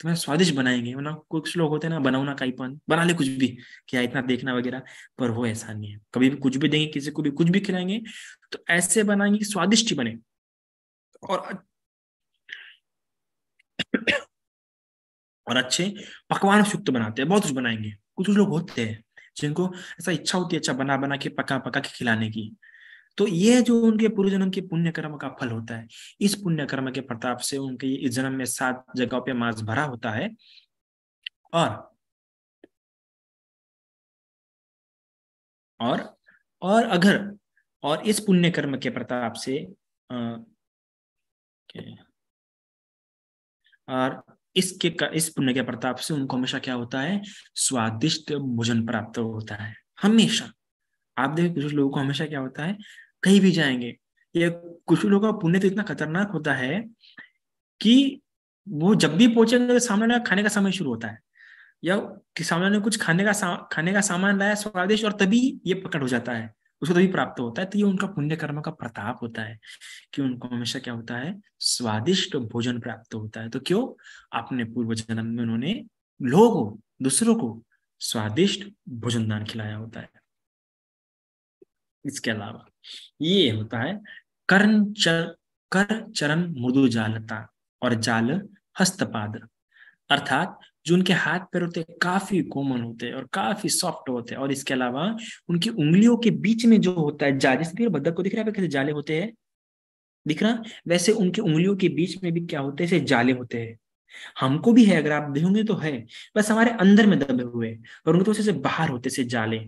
तो मैं स्वादिष्ट बनाएंगे वरना मतलब कुछ लोग होते हैं ना बनाऊ ना काईपन बना ले कुछ भी क्या इतना देखना वगैरह पर वो ऐसा नहीं है कभी भी कुछ भी देंगे किसी को भी कुछ भी खिलाएंगे तो ऐसे बनाएंगे स्वादिष्ट ही बने और और अच्छे पकवान सुक्त बनाते हैं बहुत कुछ बनाएंगे कुछ कुछ लोग होते हैं जिनको ऐसा इच्छा होती है अच्छा बना बना के पका पका के खिलाने की तो ये जो उनके पूर्व जन्म के पुण्य कर्म का फल होता है इस पुण्य कर्म के प्रताप से उनके इस जन्म में सात जगह पे मांस भरा होता है और और और अगर और इस पुण्य कर्म के प्रताप से आ, और इसके इस पुण्य के प्रताप से उनको हमेशा क्या होता है स्वादिष्ट भोजन प्राप्त होता है हमेशा आप देखिए कुछ लोगों को हमेशा क्या होता है कहीं भी जाएंगे या कुछ लोगों का पुण्य तो इतना खतरनाक होता है कि वो जब भी पहुंचेंगे तो सामने खाने का समय शुरू होता है या कि सामने कुछ खाने का खाने का सामान लाया स्वादिष्ट और तभी ये पकड़ हो जाता है उसको तभी प्राप्त होता है तो ये उनका पुण्य कर्म का प्रताप होता है कि उनको हमेशा क्या होता है स्वादिष्ट भोजन प्राप्त होता है तो क्यों अपने पूर्व जन्म में उन्होंने लोगों को दूसरों को स्वादिष्ट भोजन दान खिलाया होता है इसके अलावा ये होता है कर्ण चर कर चरण मृदु जालता और जाल हस्तपाद अर्थात जो उनके हाथ पैर होते हैं काफी कोमल होते हैं और काफी सॉफ्ट होते हैं और इसके अलावा उनकी उंगलियों के बीच में जो होता है जाल जैसे बदक को दिख रहा है कैसे जाले होते हैं दिख रहा वैसे उनकी उंगलियों के बीच में भी क्या होते हैं जाले होते हैं हमको भी है अगर आप देखोगे तो है बस हमारे अंदर में दबे हुए और उनके से बाहर होते से जाले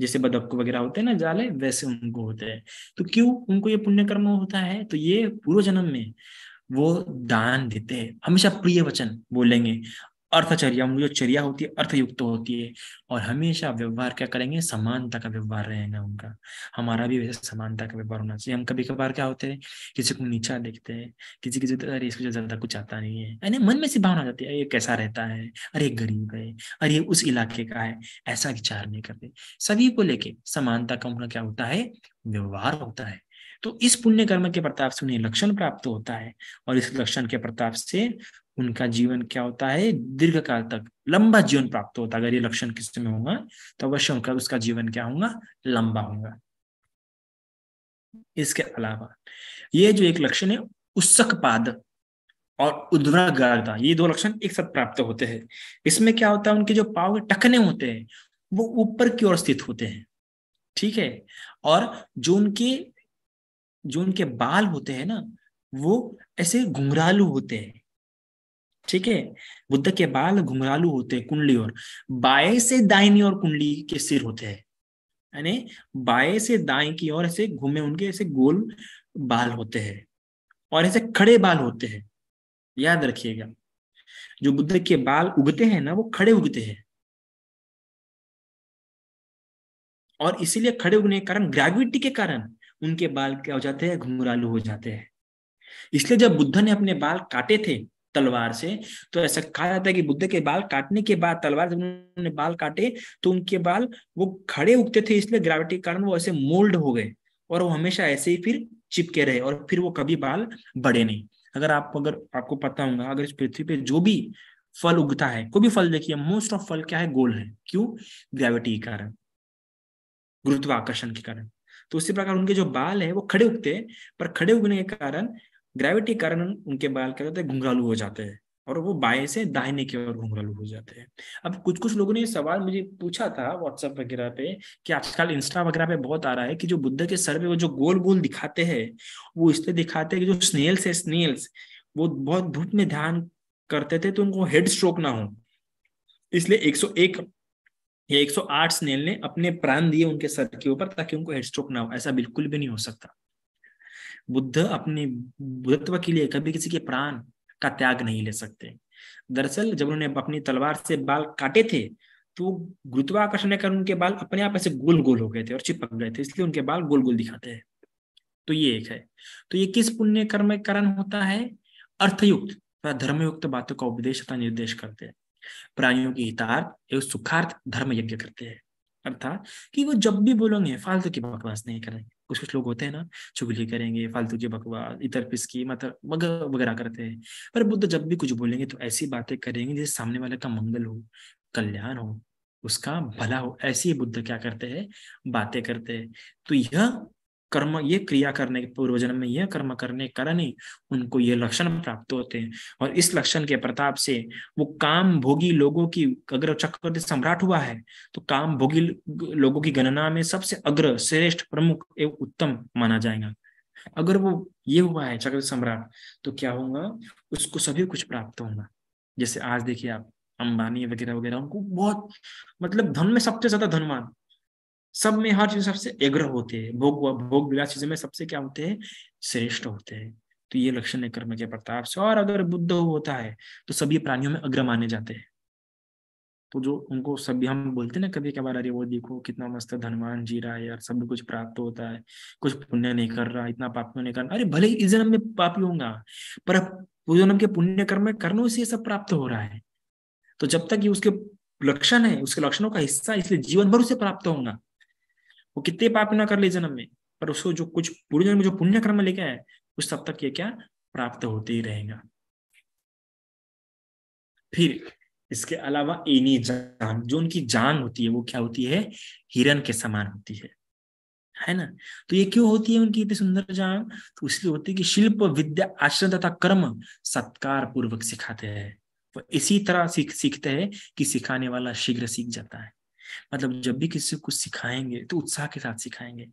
जैसे बदक वगैरह होते हैं ना जाले वैसे उनको होते हैं तो क्यों उनको ये पुण्य कर्म होता है तो ये पूर्व जन्म में वो दान देते हैं हमेशा प्रिय वचन बोलेंगे अर्थचर्या जो चर्या होती है अर्थयुक्त होती है और हमेशा व्यवहार क्या करेंगे समानता का व्यवहार रहेगा उनका हमारा भी वैसे समानता का व्यवहार होना चाहिए हम कभी कभार क्या होते हैं किसी को नीचा देखते हैं किसी की अरे इसको ज्यादा कुछ आता नहीं है अरे मन में सी भावना जाती है ये कैसा रहता है अरे गरीब है अरे उस इलाके का है ऐसा विचार नहीं करते सभी को लेके समानता का उनका क्या होता है व्यवहार होता है तो इस पुण्य कर्म के प्रताप से उन्हें लक्षण प्राप्त होता है और इस हम्म। लक्षण के प्रताप से उनका जीवन क्या होता है दीर्घ काल तक लंबा जीवन प्राप्त होता है अगर ये लक्षण किस में होगा तो अवश्य उनका उसका जीवन क्या होगा लंबा होगा इसके अलावा ये जो एक लक्षण है उत्सक पाद और उद्वरागारता ये दो लक्षण एक साथ प्राप्त होते हैं इसमें क्या होता है उनके जो पाव के टखने होते हैं वो ऊपर की ओर स्थित होते हैं ठीक है और जो उनके जो उनके बाल होते हैं ना वो ऐसे घुंघरालू होते हैं ठीक है बुद्ध के बाल घुंघरालू होते हैं कुंडली और बाएं से दाहिनी और कुंडली के सिर होते हैं यानी बाएं से दाएं की ओर ऐसे घूमे उनके ऐसे गोल बाल होते हैं और ऐसे खड़े बाल होते हैं याद रखिएगा जो बुद्ध के बाल उगते हैं ना वो खड़े उगते हैं और इसीलिए खड़े उगने के कारण ग्रेविटी के कारण उनके बाल क्या हो जाते हैं घुंघरालू हो जाते हैं इसलिए जब बुद्ध ने अपने बाल काटे थे तलवार से तो ऐसा कहा जाता है कि बुद्ध के बाल काटने के बाद तलवार जब उन्होंने बाल काटे तो उनके बाल वो खड़े उगते थे इसलिए ग्राविटी के कारण वो ऐसे मोल्ड हो गए और वो हमेशा ऐसे ही फिर चिपके रहे और फिर वो कभी बाल बढ़े नहीं अगर आप अगर आपको पता होगा अगर इस पृथ्वी पे जो भी फल उगता है कोई भी फल देखिए मोस्ट ऑफ फल क्या है गोल है क्यों ग्रेविटी के कारण गुरुत्वाकर्षण के कारण तो उसी प्रकार उनके जो बाल है वो खड़े उगते हैं पर खड़े उगने के कारण ग्रेविटी कारण उनके बाल क्या होते हैं घुंघरालू हो जाते हैं और वो बाएं से दाहिने की ओर घुंघरालू हो जाते हैं अब कुछ कुछ लोगों ने ये सवाल मुझे पूछा था व्हाट्सएप वगैरह पे कि आजकल इंस्टा वगैरह पे बहुत आ रहा है कि जो बुद्ध के सर पे वो जो गोल गोल दिखाते हैं वो इसलिए दिखाते हैं कि जो स्नेल्स है स्नेल्स वो बहुत धूप में ध्यान करते थे तो उनको हेड स्ट्रोक ना हो इसलिए 101 सौ 108 स्नेल ने अपने प्राण दिए उनके सर के ऊपर ताकि उनको हेड स्ट्रोक ना हो ऐसा बिल्कुल भी नहीं हो सकता बुद्ध अपने बुद्धत्व के लिए कभी किसी के प्राण का त्याग नहीं ले सकते दरअसल जब उन्होंने अपनी तलवार से बाल काटे थे तो गुरुत्वाकर्षण कर उनके बाल अपने आप ऐसे गोल गोल हो गए थे और चिपक गए थे इसलिए उनके बाल गोल गोल दिखाते हैं तो ये एक है तो ये किस पुण्य कर्म कारण होता है अर्थयुक्त धर्मयुक्त बातों का उपदेश तथा निर्देश करते हैं प्राणियों के हितार्थ एवं सुखार्थ धर्म यज्ञ करते हैं अर्थात कि वो जब भी बोलेंगे फालतू की बकवास नहीं करेंगे कुछ कुछ लोग होते हैं ना चुगली करेंगे फालतू की बकवास इतर पिसकी मतलब वगैरह करते हैं पर बुद्ध जब भी कुछ बोलेंगे तो ऐसी बातें करेंगे जिससे सामने वाले का मंगल हो कल्याण हो उसका भला हो ऐसी बुद्ध क्या करते हैं बातें करते हैं तो यह कर्म ये क्रिया करने के पूर्व जन्म में यह कर्म करने के कारण ही उनको ये लक्षण प्राप्त होते हैं और इस लक्षण के प्रताप से वो काम भोगी लोगों की अग्र चक्रवर्ती सम्राट हुआ है तो काम भोगी लोगों की गणना में सबसे अग्र श्रेष्ठ प्रमुख एवं उत्तम माना जाएगा अगर वो ये हुआ है चक्र सम्राट तो क्या होगा उसको सभी कुछ प्राप्त होगा जैसे आज देखिए आप अंबानी वगैरह वगैरह उनको बहुत मतलब धन में सबसे ज्यादा धनवान सब में हर चीज सबसे एग्र होते हैं भोग भोग विलास चीजों में सबसे क्या होते हैं श्रेष्ठ होते हैं तो ये लक्षण है कर्म के प्रताप से और अगर बुद्ध होता है तो सभी प्राणियों में अग्र माने जाते हैं तो जो उनको सभी हम बोलते ना कभी कभार अरे वो देखो कितना मस्त धनवान जी रहा है यार सब कुछ प्राप्त होता है कुछ पुण्य नहीं कर रहा इतना पाप क्यों नहीं कर रहा अरे भले ही इस जन्म में पापी होगा पर पूर्व जन्म के पुण्य कर्म करने से ये सब प्राप्त हो रहा है तो जब तक ये उसके लक्षण है उसके लक्षणों का हिस्सा इसलिए जीवन भर उसे प्राप्त होगा वो कितने पाप ना कर ले जन्म में पर उसको जो कुछ पूरे जन्म जो पुण्य कर्म लेके आए उस तब तक ये क्या प्राप्त होते ही रहेगा फिर इसके अलावा एनी जान जो उनकी जान होती है वो क्या होती है हिरन के समान होती है है ना तो ये क्यों होती है उनकी इतनी सुंदर जान तो इसलिए होती है कि शिल्प विद्या आश्रम तथा कर्म सत्कार पूर्वक सिखाते हैं वो इसी तरह सीख सीखते हैं कि सिखाने वाला शीघ्र सीख जाता है मतलब जब भी किसी को सिखाएंगे तो उत्साह के साथ सिखाएंगे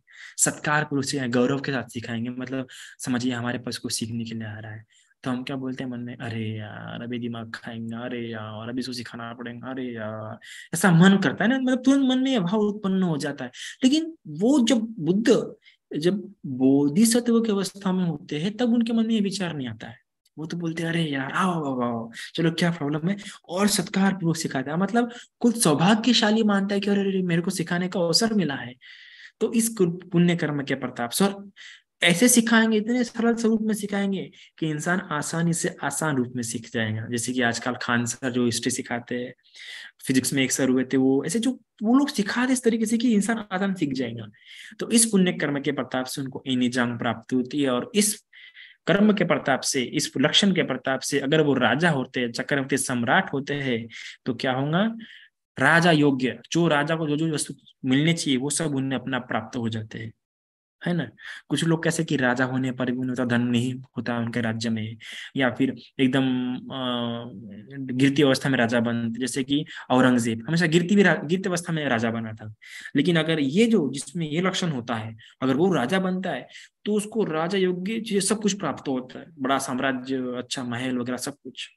सत्कार पूर्वक गौरव के साथ सिखाएंगे मतलब समझिए हमारे पास को सीखने के लिए आ रहा है तो हम क्या बोलते हैं मन में अरे यार अभी दिमाग खाएंगे अरे यार अभी इसको सिखाना पड़ेगा अरे यार ऐसा मन करता है ना मतलब तुरंत मन में यह उत्पन्न हो जाता है लेकिन वो जब बुद्ध जब बोधिसत्व की अवस्था में होते हैं तब उनके मन में ये विचार नहीं आता है वो तो बोलते अरे यार आओ आओ आओ चलो क्या प्रॉब्लम है और सत्कार पूर्वक सिखाता है मतलब कुछ सौभाग्यशाली मानता है कि अरे मेरे को सिखाने का अवसर मिला है तो इस पुण्य कर्म के प्रताप सर ऐसे सिखाएंगे इतने सरल स्वरूप में सिखाएंगे कि इंसान आसानी से आसान रूप में सीख जाएगा जैसे कि आजकल खान सर जो हिस्ट्री सिखाते हैं फिजिक्स में एक सर हुए थे वो ऐसे जो वो लोग सिखाते इस तरीके से कि इंसान आसान सीख जाएगा तो इस पुण्य कर्म के प्रताप से उनको एनिजाम प्राप्त होती है और इस कर्म के प्रताप से इस लक्षण के प्रताप से अगर वो राजा होते हैं चक्रवर्ती सम्राट होते हैं तो क्या होगा राजा योग्य जो राजा को जो जो वस्तु मिलने चाहिए वो सब उन्हें अपना प्राप्त हो जाते हैं है ना कुछ लोग कैसे कि राजा होने पर भी उनका धन नहीं होता उनके राज्य में या फिर एकदम गिरती अवस्था में राजा बन जैसे कि औरंगजेब हमेशा गिरती भी गिरती अवस्था में राजा बना था लेकिन अगर ये जो जिसमें ये लक्षण होता है अगर वो राजा बनता है तो उसको राजा योग्य चीज सब कुछ प्राप्त होता है बड़ा साम्राज्य अच्छा महल वगैरह सब कुछ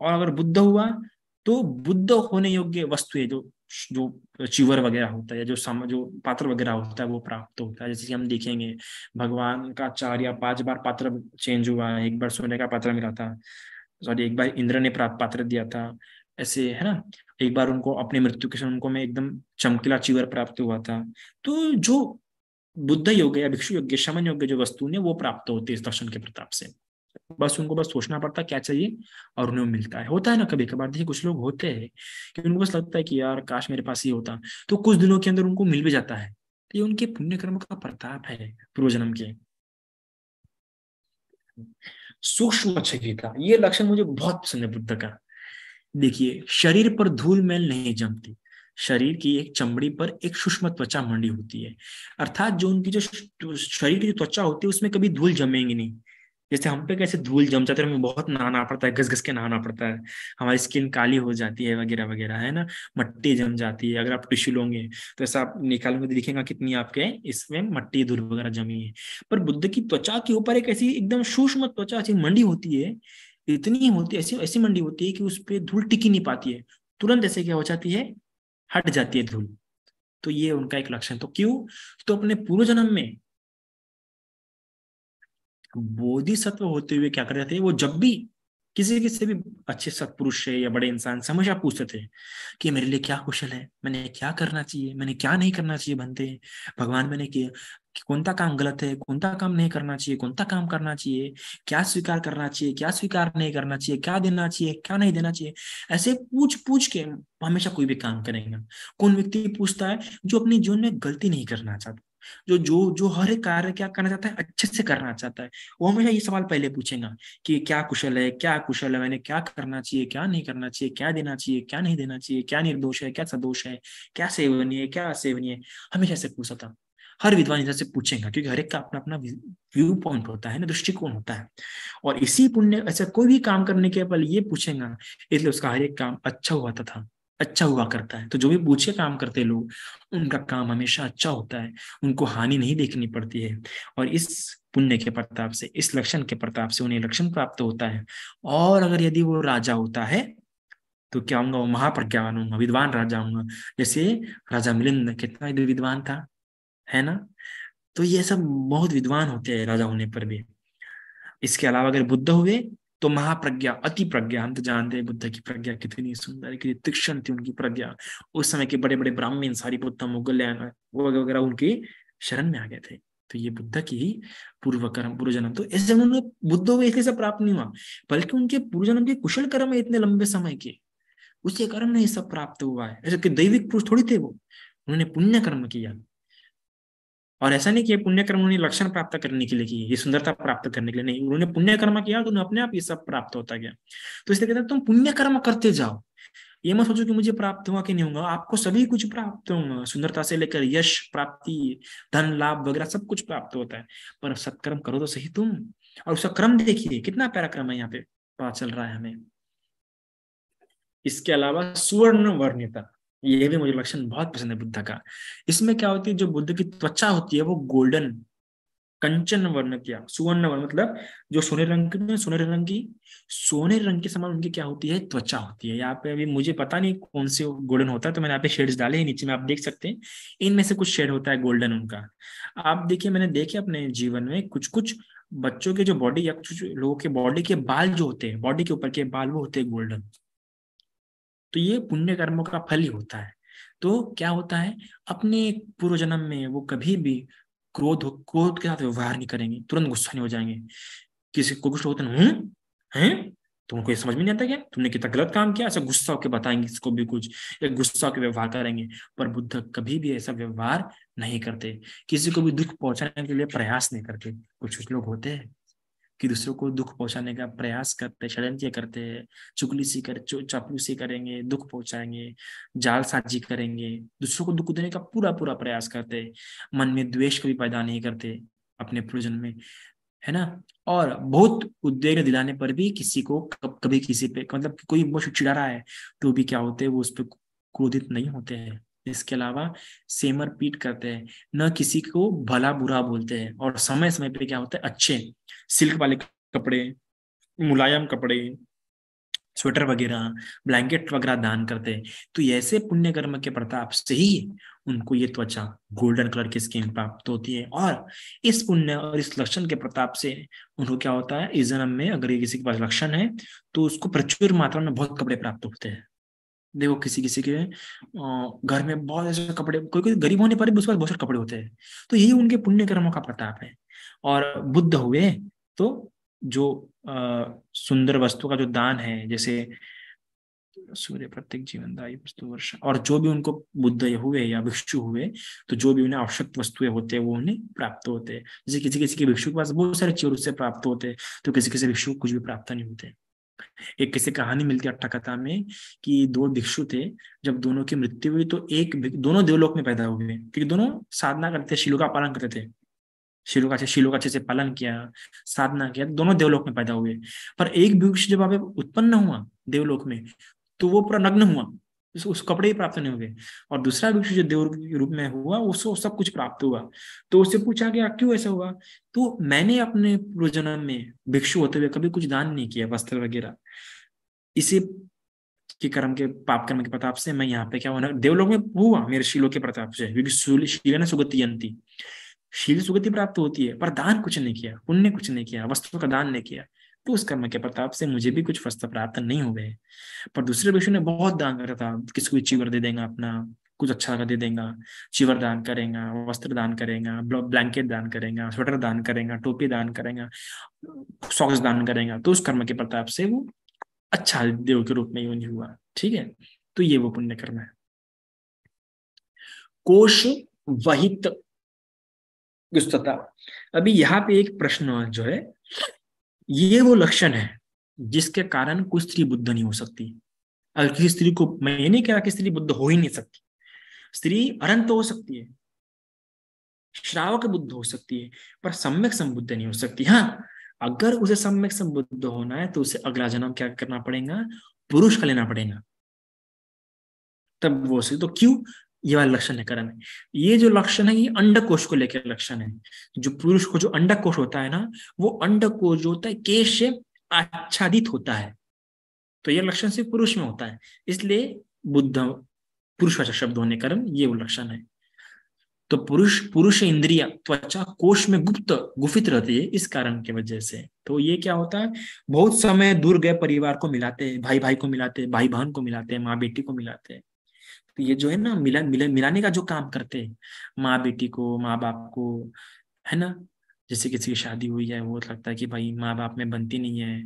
और अगर बुद्ध हुआ तो बुद्ध होने योग्य वस्तुएं जो जो अचीवर वगैरह होता है जो सम जो पात्र वगैरह होता है वो प्राप्त होता है जैसे कि हम देखेंगे भगवान का चार या पांच बार पात्र चेंज हुआ है एक बार सोने का पात्र मिला था सॉरी एक बार इंद्र ने प्राप्त पात्र दिया था ऐसे है ना एक बार उनको अपने मृत्यु के समय उनको में एकदम चमकीला चीवर प्राप्त हुआ था तो जो बुद्ध योग या भिक्षु योग्य शमन योग्य जो वस्तु ने वो प्राप्त होती है इस दर्शन के प्रताप से बस उनको बस सोचना पड़ता है क्या चाहिए और उन्हें मिलता है होता है ना कभी कभार देखिए कुछ लोग होते हैं कि उनको बस लगता है कि यार काश मेरे पास ये होता तो कुछ दिनों के अंदर उनको मिल भी जाता है तो ये उनके पुण्य कर्म का प्रताप है पूर्वजन्म के सूक्ष्म अक्षगीता ये लक्षण मुझे बहुत पसंद है बुद्ध का देखिए शरीर पर धूल मैल नहीं जमती शरीर की एक चमड़ी पर एक सूक्ष्म त्वचा मंडी होती है अर्थात जो उनकी जो शरीर की जो त्वचा होती है उसमें कभी धूल जमेंगी नहीं जैसे हम पे कैसे धूल जम जाती है हमें बहुत नहाना पड़ता है घस घस के नहाना पड़ता है हमारी स्किन काली हो जाती है वगैरह वगैरह है ना मट्टी जम जाती है अगर आप टिश्यू लोगे तो ऐसा आप निकालोगे तो दिखेगा कितनी आपके इसमें मट्टी धूल वगैरह जमी है पर बुद्ध की त्वचा के ऊपर एक ऐसी एकदम सूक्ष्म त्वचा ऐसी मंडी होती है इतनी होती ऐसी ऐसी मंडी होती है कि उस पर धूल टिकी नहीं पाती है तुरंत ऐसे क्या हो जाती है हट जाती है धूल तो ये उनका एक लक्षण तो क्यों तो अपने पूर्व जन्म में बोधिसत्व होते हुए क्या करते थे वो जब भी किसी किसी भी अच्छे सत्पुरुष से या बड़े इंसान से हमेशा पूछते थे कि मेरे लिए क्या कुशल है मैंने क्या करना चाहिए मैंने क्या नहीं करना चाहिए बनते भगवान मैंने किया कि कौन सा काम गलत है कौन सा काम नहीं करना चाहिए कौन सा काम करना चाहिए क्या स्वीकार करना चाहिए क्या स्वीकार नहीं करना चाहिए क्या देना चाहिए क्या नहीं देना चाहिए ऐसे पूछ पूछ के हमेशा कोई भी काम करेंगे कौन व्यक्ति पूछता है जो अपने जीवन में गलती नहीं करना चाहता जो जो जो हर एक कार्य क्या करना चाहता है अच्छे से करना चाहता है वो हमेशा ये सवाल पहले पूछेगा कि क्या कुशल है क्या कुशल है मैंने क्या करना चाहिए क्या नहीं करना चाहिए क्या देना चाहिए क्या नहीं देना चाहिए क्या निर्दोष है क्या सदोष है क्या सेवनीय क्या असेवनीय हमेशा से पूछा था हर विद्वान इधर से पूछेगा क्योंकि हर एक का अपना अपना व्यू पॉइंट होता है ना दृष्टिकोण होता है और इसी पुण्य ऐसा कोई भी काम करने के पहले ये पूछेगा इसलिए उसका हर एक काम अच्छा हुआ था अच्छा हुआ करता है तो जो भी पूछे काम करते लोग उनका काम हमेशा अच्छा होता है उनको हानि नहीं देखनी पड़ती है और इस पुण्य के प्रताप से इस लक्षण के प्रताप से उन्हें लक्षण प्राप्त होता है और अगर यदि वो राजा होता है तो क्या होगा वो महाप्रज्ञावान होगा विद्वान राजा होगा जैसे राजा मिलिंद कितना विद्वान था है ना तो ये सब बहुत विद्वान होते हैं राजा होने पर भी इसके अलावा अगर बुद्ध हुए तो महाप्रज्ञा अति प्रज्ञा हम तो जानते हैं बुद्ध की प्रज्ञा कितनी सुंदर कितनी तीक्षण थी उनकी प्रज्ञा उस समय के बड़े बड़े ब्राह्मीण सारी बुद्ध मुगल वगैरह उनके शरण में आ गए थे तो ये बुद्ध की ही पूर्व कर्म पूर्व जन्म तो ऐसे उन्होंने बुद्धों को इसलिए प्राप्त नहीं हुआ बल्कि उनके पूर्व जन्म के कुशल कर्म है इतने लंबे समय के उसके कारण ये सब प्राप्त हुआ है ऐसे कि दैविक पुरुष थोड़ी थे वो उन्होंने पुण्य कर्म किया और ऐसा नहीं कि पुण्य कर्म उन्होंने लक्षण प्राप्त करने के लिए की ये सुंदरता प्राप्त करने के लिए नहीं उन्होंने पुण्य कर्म किया तो उन्हें अपने आप ये सब प्राप्त होता गया तो इसलिए कहते हैं तुम पुण्य कर्म करते जाओ ये मत सोचो कि मुझे प्राप्त हुआ कि नहीं होगा आपको सभी कुछ प्राप्त होगा सुंदरता से लेकर यश प्राप्ति धन लाभ वगैरह सब कुछ प्राप्त होता है पर सत्कर्म करो तो सही तुम और उसका क्रम देखिए कितना प्यारा क्रम है यहाँ पे पता चल रहा है हमें इसके अलावा सुवर्ण वर्ण्यता यह भी मुझे लक्षण बहुत पसंद है बुद्ध का इसमें क्या होती है जो बुद्ध की त्वचा होती है वो गोल्डन कंचन वर्ण क्या सुवर्ण वर्ण मतलब जो सोने रंग की सोने रंग की सोने रंग के समान उनकी क्या होती है त्वचा होती है यहाँ पे अभी मुझे पता नहीं कौन से गोल्डन होता है तो मैंने यहाँ पे शेड्स डाले हैं नीचे में आप देख सकते हैं इनमें से कुछ शेड होता है गोल्डन उनका आप देखिए मैंने देखे अपने जीवन में कुछ कुछ बच्चों के जो बॉडी या कुछ लोगों के बॉडी के बाल जो होते हैं बॉडी के ऊपर के बाल वो होते हैं गोल्डन तो ये पुण्य कर्मों का फल ही होता है तो क्या होता है अपने पूर्व जन्म में वो कभी भी क्रोध क्रोध के साथ व्यवहार नहीं करेंगे तुरंत गुस्सा नहीं हो जाएंगे किसी को कुछ होते हैं हम्म, तुमको तो ये समझ में नहीं आता क्या तुमने कितना गलत काम किया ऐसा गुस्सा होकर बताएंगे इसको भी कुछ या गुस्सा होकर व्यवहार करेंगे पर बुद्ध कभी भी ऐसा व्यवहार नहीं करते किसी को भी दुख पहुंचाने के लिए प्रयास नहीं करते कुछ कुछ लोग होते हैं कि दूसरों को दुख पहुंचाने का प्रयास करते षडंत्र करते हैं चुगली सी कर चापलूसी करेंगे दुख पहुंचाएंगे जालसाजी करेंगे दूसरों को दुख देने का पूरा पूरा प्रयास करते मन में द्वेष कभी पैदा नहीं करते अपने प्रयोजन में है ना और बहुत उद्वेग दिलाने पर भी किसी को कब कभी किसी पे मतलब कोई बहुत चिड़ा रहा है तो भी क्या होते हैं वो उस पर क्रोधित नहीं होते हैं इसके अलावा सेमर पीट करते हैं न किसी को भला बुरा बोलते हैं और समय समय पर क्या होता है अच्छे सिल्क वाले कपड़े मुलायम कपड़े स्वेटर वगैरह ब्लैंकेट वगैरह दान करते हैं तो ऐसे पुण्य कर्म के प्रताप से ही उनको ये त्वचा गोल्डन कलर की स्किन प्राप्त होती है और इस पुण्य और इस लक्षण के प्रताप से उनको क्या होता है इस जन्म में अगर ये किसी के पास लक्षण है तो उसको प्रचुर मात्रा में बहुत कपड़े प्राप्त होते हैं देखो किसी किसी के घर में बहुत ऐसे कपड़े कोई कोई गरीब होने पर भी उसके पास बहुत सारे कपड़े होते हैं तो यही उनके पुण्य कर्मों का प्रताप है और बुद्ध हुए तो जो सुंदर वस्तु का जो दान है जैसे सूर्य प्रत्येक जीवनदायी वस्तु वर्षा और जो भी उनको बुद्ध हुए या भिक्षु हुए तो जो भी उन्हें आवश्यक वस्तुएं होते हैं वो उन्हें प्राप्त होते हैं जैसे किसी किसी के भिक्षु के पास बहुत सारे चीज उससे प्राप्त होते हैं तो किसी किसी भिक्षु को कुछ भी प्राप्त नहीं होते एक किसी कहानी मिलती है अट्ठाकथा में कि दो भिक्षु थे जब दोनों की मृत्यु हुई तो एक दोनों देवलोक में पैदा हुए क्योंकि दोनों साधना करते शिलो का पालन करते थे शिलो का शिलो का अच्छे से पालन किया साधना किया तो दोनों देवलोक में पैदा हुए पर एक भिक्षु जब आप उत्पन्न हुआ देवलोक में तो वो पूरा नग्न हुआ जिसको उस कपड़े ही प्राप्त नहीं होंगे और दूसरा भिक्षु जो देव रूप में हुआ उसको सब कुछ प्राप्त हुआ तो उससे पूछा गया क्यों ऐसा हुआ तो मैंने अपने पूर्वजन्म में भिक्षु होते हुए कभी कुछ दान नहीं किया वस्त्र वगैरह इसी के कर्म के पाप कर्म के प्रताप से मैं यहाँ पे क्या होना देवलोक में हुआ मेरे शीलों के प्रताप से क्योंकि शील सुगति अंति शील सुगति प्राप्त होती है पर दान कुछ नहीं किया पुण्य कुछ नहीं किया वस्तु का दान नहीं किया तो उस कर्म के प्रताप से मुझे भी कुछ फस्ता प्राप्त नहीं हुए पर दूसरे भिक्षु ने बहुत दान करा था किसी को चीवर दे देगा अपना कुछ अच्छा कर दे देगा चीवर दान करेगा वस्त्र दान करेगा ब्लैंकेट दान करेगा स्वेटर दान करेगा टोपी दान करेगा सॉक्स दान करेगा तो उस कर्म के प्रताप से वो अच्छा देव के रूप में यूज हुआ ठीक है तो ये वो पुण्य कर्म है कोश वहित गुस्तता अभी यहाँ पे एक प्रश्न जो है ये वो लक्षण है जिसके कारण कोई स्त्री बुद्ध नहीं हो सकती अगर किसी स्त्री को मैं ये नहीं कह रहा कि स्त्री बुद्ध हो ही नहीं सकती स्त्री अनंत हो सकती है श्रावक बुद्ध हो सकती है पर सम्यक संबुद्ध नहीं हो सकती हाँ अगर उसे सम्यक संबुद्ध होना है तो उसे अगला जन्म क्या करना पड़ेगा पुरुष का लेना पड़ेगा तब वो तो क्यों ये वाला लक्षण है कर्म है ये जो लक्षण है ये अंडकोश कोश को लेकर लक्षण है जो पुरुष को जो अंडकोश कोश होता है ना वो अंडकोश कोश जो होता है केश से आच्छादित होता है तो यह लक्षण सिर्फ पुरुष में होता है इसलिए बुद्ध पुरुषवाचक शब्द होने कारण ये वो लक्षण है तो पुरुष पुरुष इंद्रिया त्वचा कोष में गुप्त गुफित रहती है इस कारण की वजह से तो ये क्या होता है बहुत समय दूर गए परिवार को मिलाते हैं भाई भाई को मिलाते हैं भाई बहन को मिलाते हैं माँ बेटी को मिलाते हैं तो ये जो है ना मिला मिला मिलाने का जो काम करते हैं माँ बेटी को माँ बाप को है ना जैसे किसी की शादी हुई है वो लगता है कि भाई माँ बाप में बनती नहीं है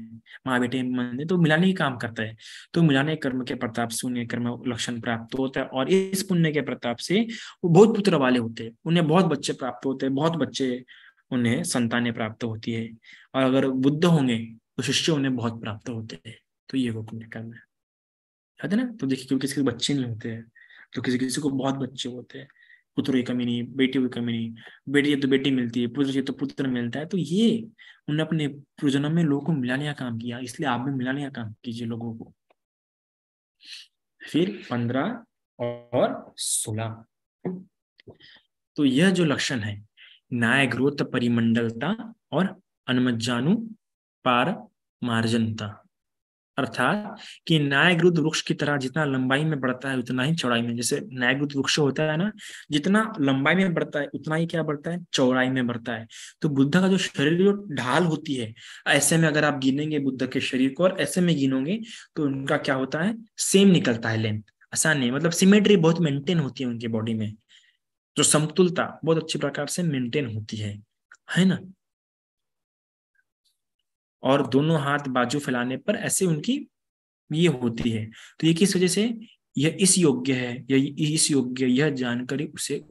माँ बेटे में बनते तो मिलाने ही काम करता है तो मिलाने कर्म के प्रताप से उन्हें कर्म लक्षण प्राप्त होता है और इस पुण्य के प्रताप से वो बहुत पुत्र वाले होते हैं उन्हें बहुत बच्चे प्राप्त होते हैं बहुत बच्चे उन्हें संतानें प्राप्त होती है और अगर बुद्ध होंगे तो शिष्य उन्हें बहुत प्राप्त होते हैं तो ये वो पुण्य कर्म है ना तो देखिए क्योंकि किसी बच्चे नहीं होते हैं तो किसी किसी को बहुत बच्चे होते हैं पुत्र की कमी नहीं बेटी की कमी नहीं बेटी तो बेटी मिलती है पुत्र से तो पुत्र मिलता है तो ये उन्होंने अपने प्रजनम में लोगों को मिलाने का काम किया इसलिए आप भी मिलाने का काम कीजिए लोगों को फिर पंद्रह और सोलह तो यह जो लक्षण है नायग्रोत परिमंडलता और अनमज्जानु पार मार्जनता अर्थात कि न्यायग्रुद्ध वृक्ष की तरह जितना लंबाई में बढ़ता है उतना ही चौड़ाई में जैसे न्यायग्रुद्ध वृक्ष होता है ना जितना लंबाई में बढ़ता है उतना ही क्या बढ़ता है चौड़ाई में बढ़ता है तो बुद्ध का जो शरीर जो ढाल होती है ऐसे में अगर आप गिनेंगे बुद्ध के शरीर को और ऐसे में गिनोगे तो उनका क्या होता है सेम निकलता है लेंथ आसान नहीं मतलब सिमेट्री बहुत मेंटेन होती है उनके बॉडी में जो समतुलता बहुत अच्छी प्रकार से मेंटेन होती है है ना और दोनों हाथ बाजू फैलाने पर ऐसे उनकी ये होती है तो ये किस वजह से यह इस योग्य है यह इस योग्य यह जानकारी उसे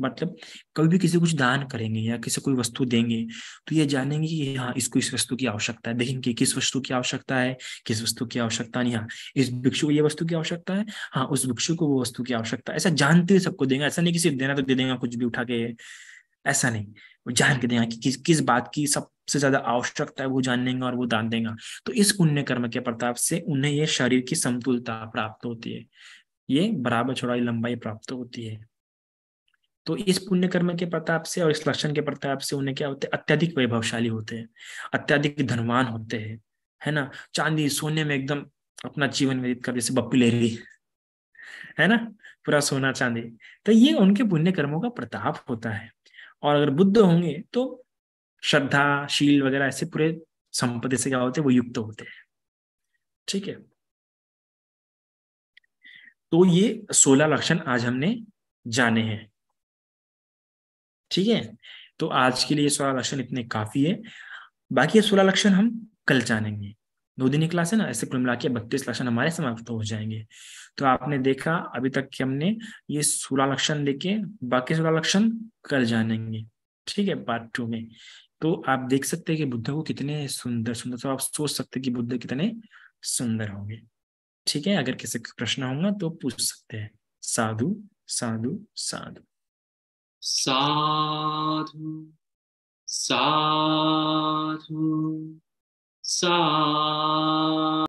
मतलब कभी भी किसी को कुछ दान करेंगे या किसी कोई वस्तु देंगे तो ये जानेंगे कि हाँ इसको इस वस्तु की आवश्यकता है देखेंगे किस वस्तु की आवश्यकता है किस वस्तु की आवश्यकता नहीं हाँ इस भिक्षु को ये वस्तु की आवश्यकता है हाँ उस भिक्षु को वो वस्तु की आवश्यकता है ऐसा जानते हुए सबको देंगे ऐसा नहीं किसी देना तो दे देंगे कुछ भी उठा के ऐसा नहीं जान के देगा कि किस किस बात की सब सबसे ज्यादा आवश्यकता है वो जान लेंगे और वो दान देगा तो इस पुण्य कर्म के प्रताप से उन्हें ये शरीर की समतुलता प्राप्त होती है ये बराबर चौड़ाई लंबाई प्राप्त होती है तो इस पुण्य कर्म के प्रताप से और इस लक्षण के प्रताप से उन्हें क्या होते हैं अत्यधिक वैभवशाली होते हैं अत्यधिक धनवान होते हैं है ना चांदी सोने में एकदम अपना जीवन व्यतीत कर जैसे बप्पू रही है ना पूरा सोना चांदी तो ये उनके पुण्य कर्मों का प्रताप होता है और अगर बुद्ध होंगे तो श्रद्धा शील वगैरह ऐसे पूरे संपत्ति से क्या होते हैं वो युक्त होते हैं ठीक है तो ये सोलह लक्षण आज हमने जाने हैं ठीक है तो आज के लिए सोलह लक्षण इतने काफी है बाकी ये सोलह लक्षण हम कल जानेंगे दो दिन की क्लास है ना ऐसे कुल मिला के बत्तीस लक्षण हमारे समाप्त हो जाएंगे तो आपने देखा अभी तक कि हमने ये सोलह लक्षण लेके बाकी सोलह लक्षण कल जानेंगे ठीक है पार्ट टू में तो आप देख सकते हैं कि बुद्ध को कितने सुंदर सुंदर तो आप सोच सकते हैं कि बुद्ध कितने सुंदर होंगे ठीक है अगर किसी का प्रश्न होगा तो पूछ सकते हैं साधु साधु साधु साधु साधु साधु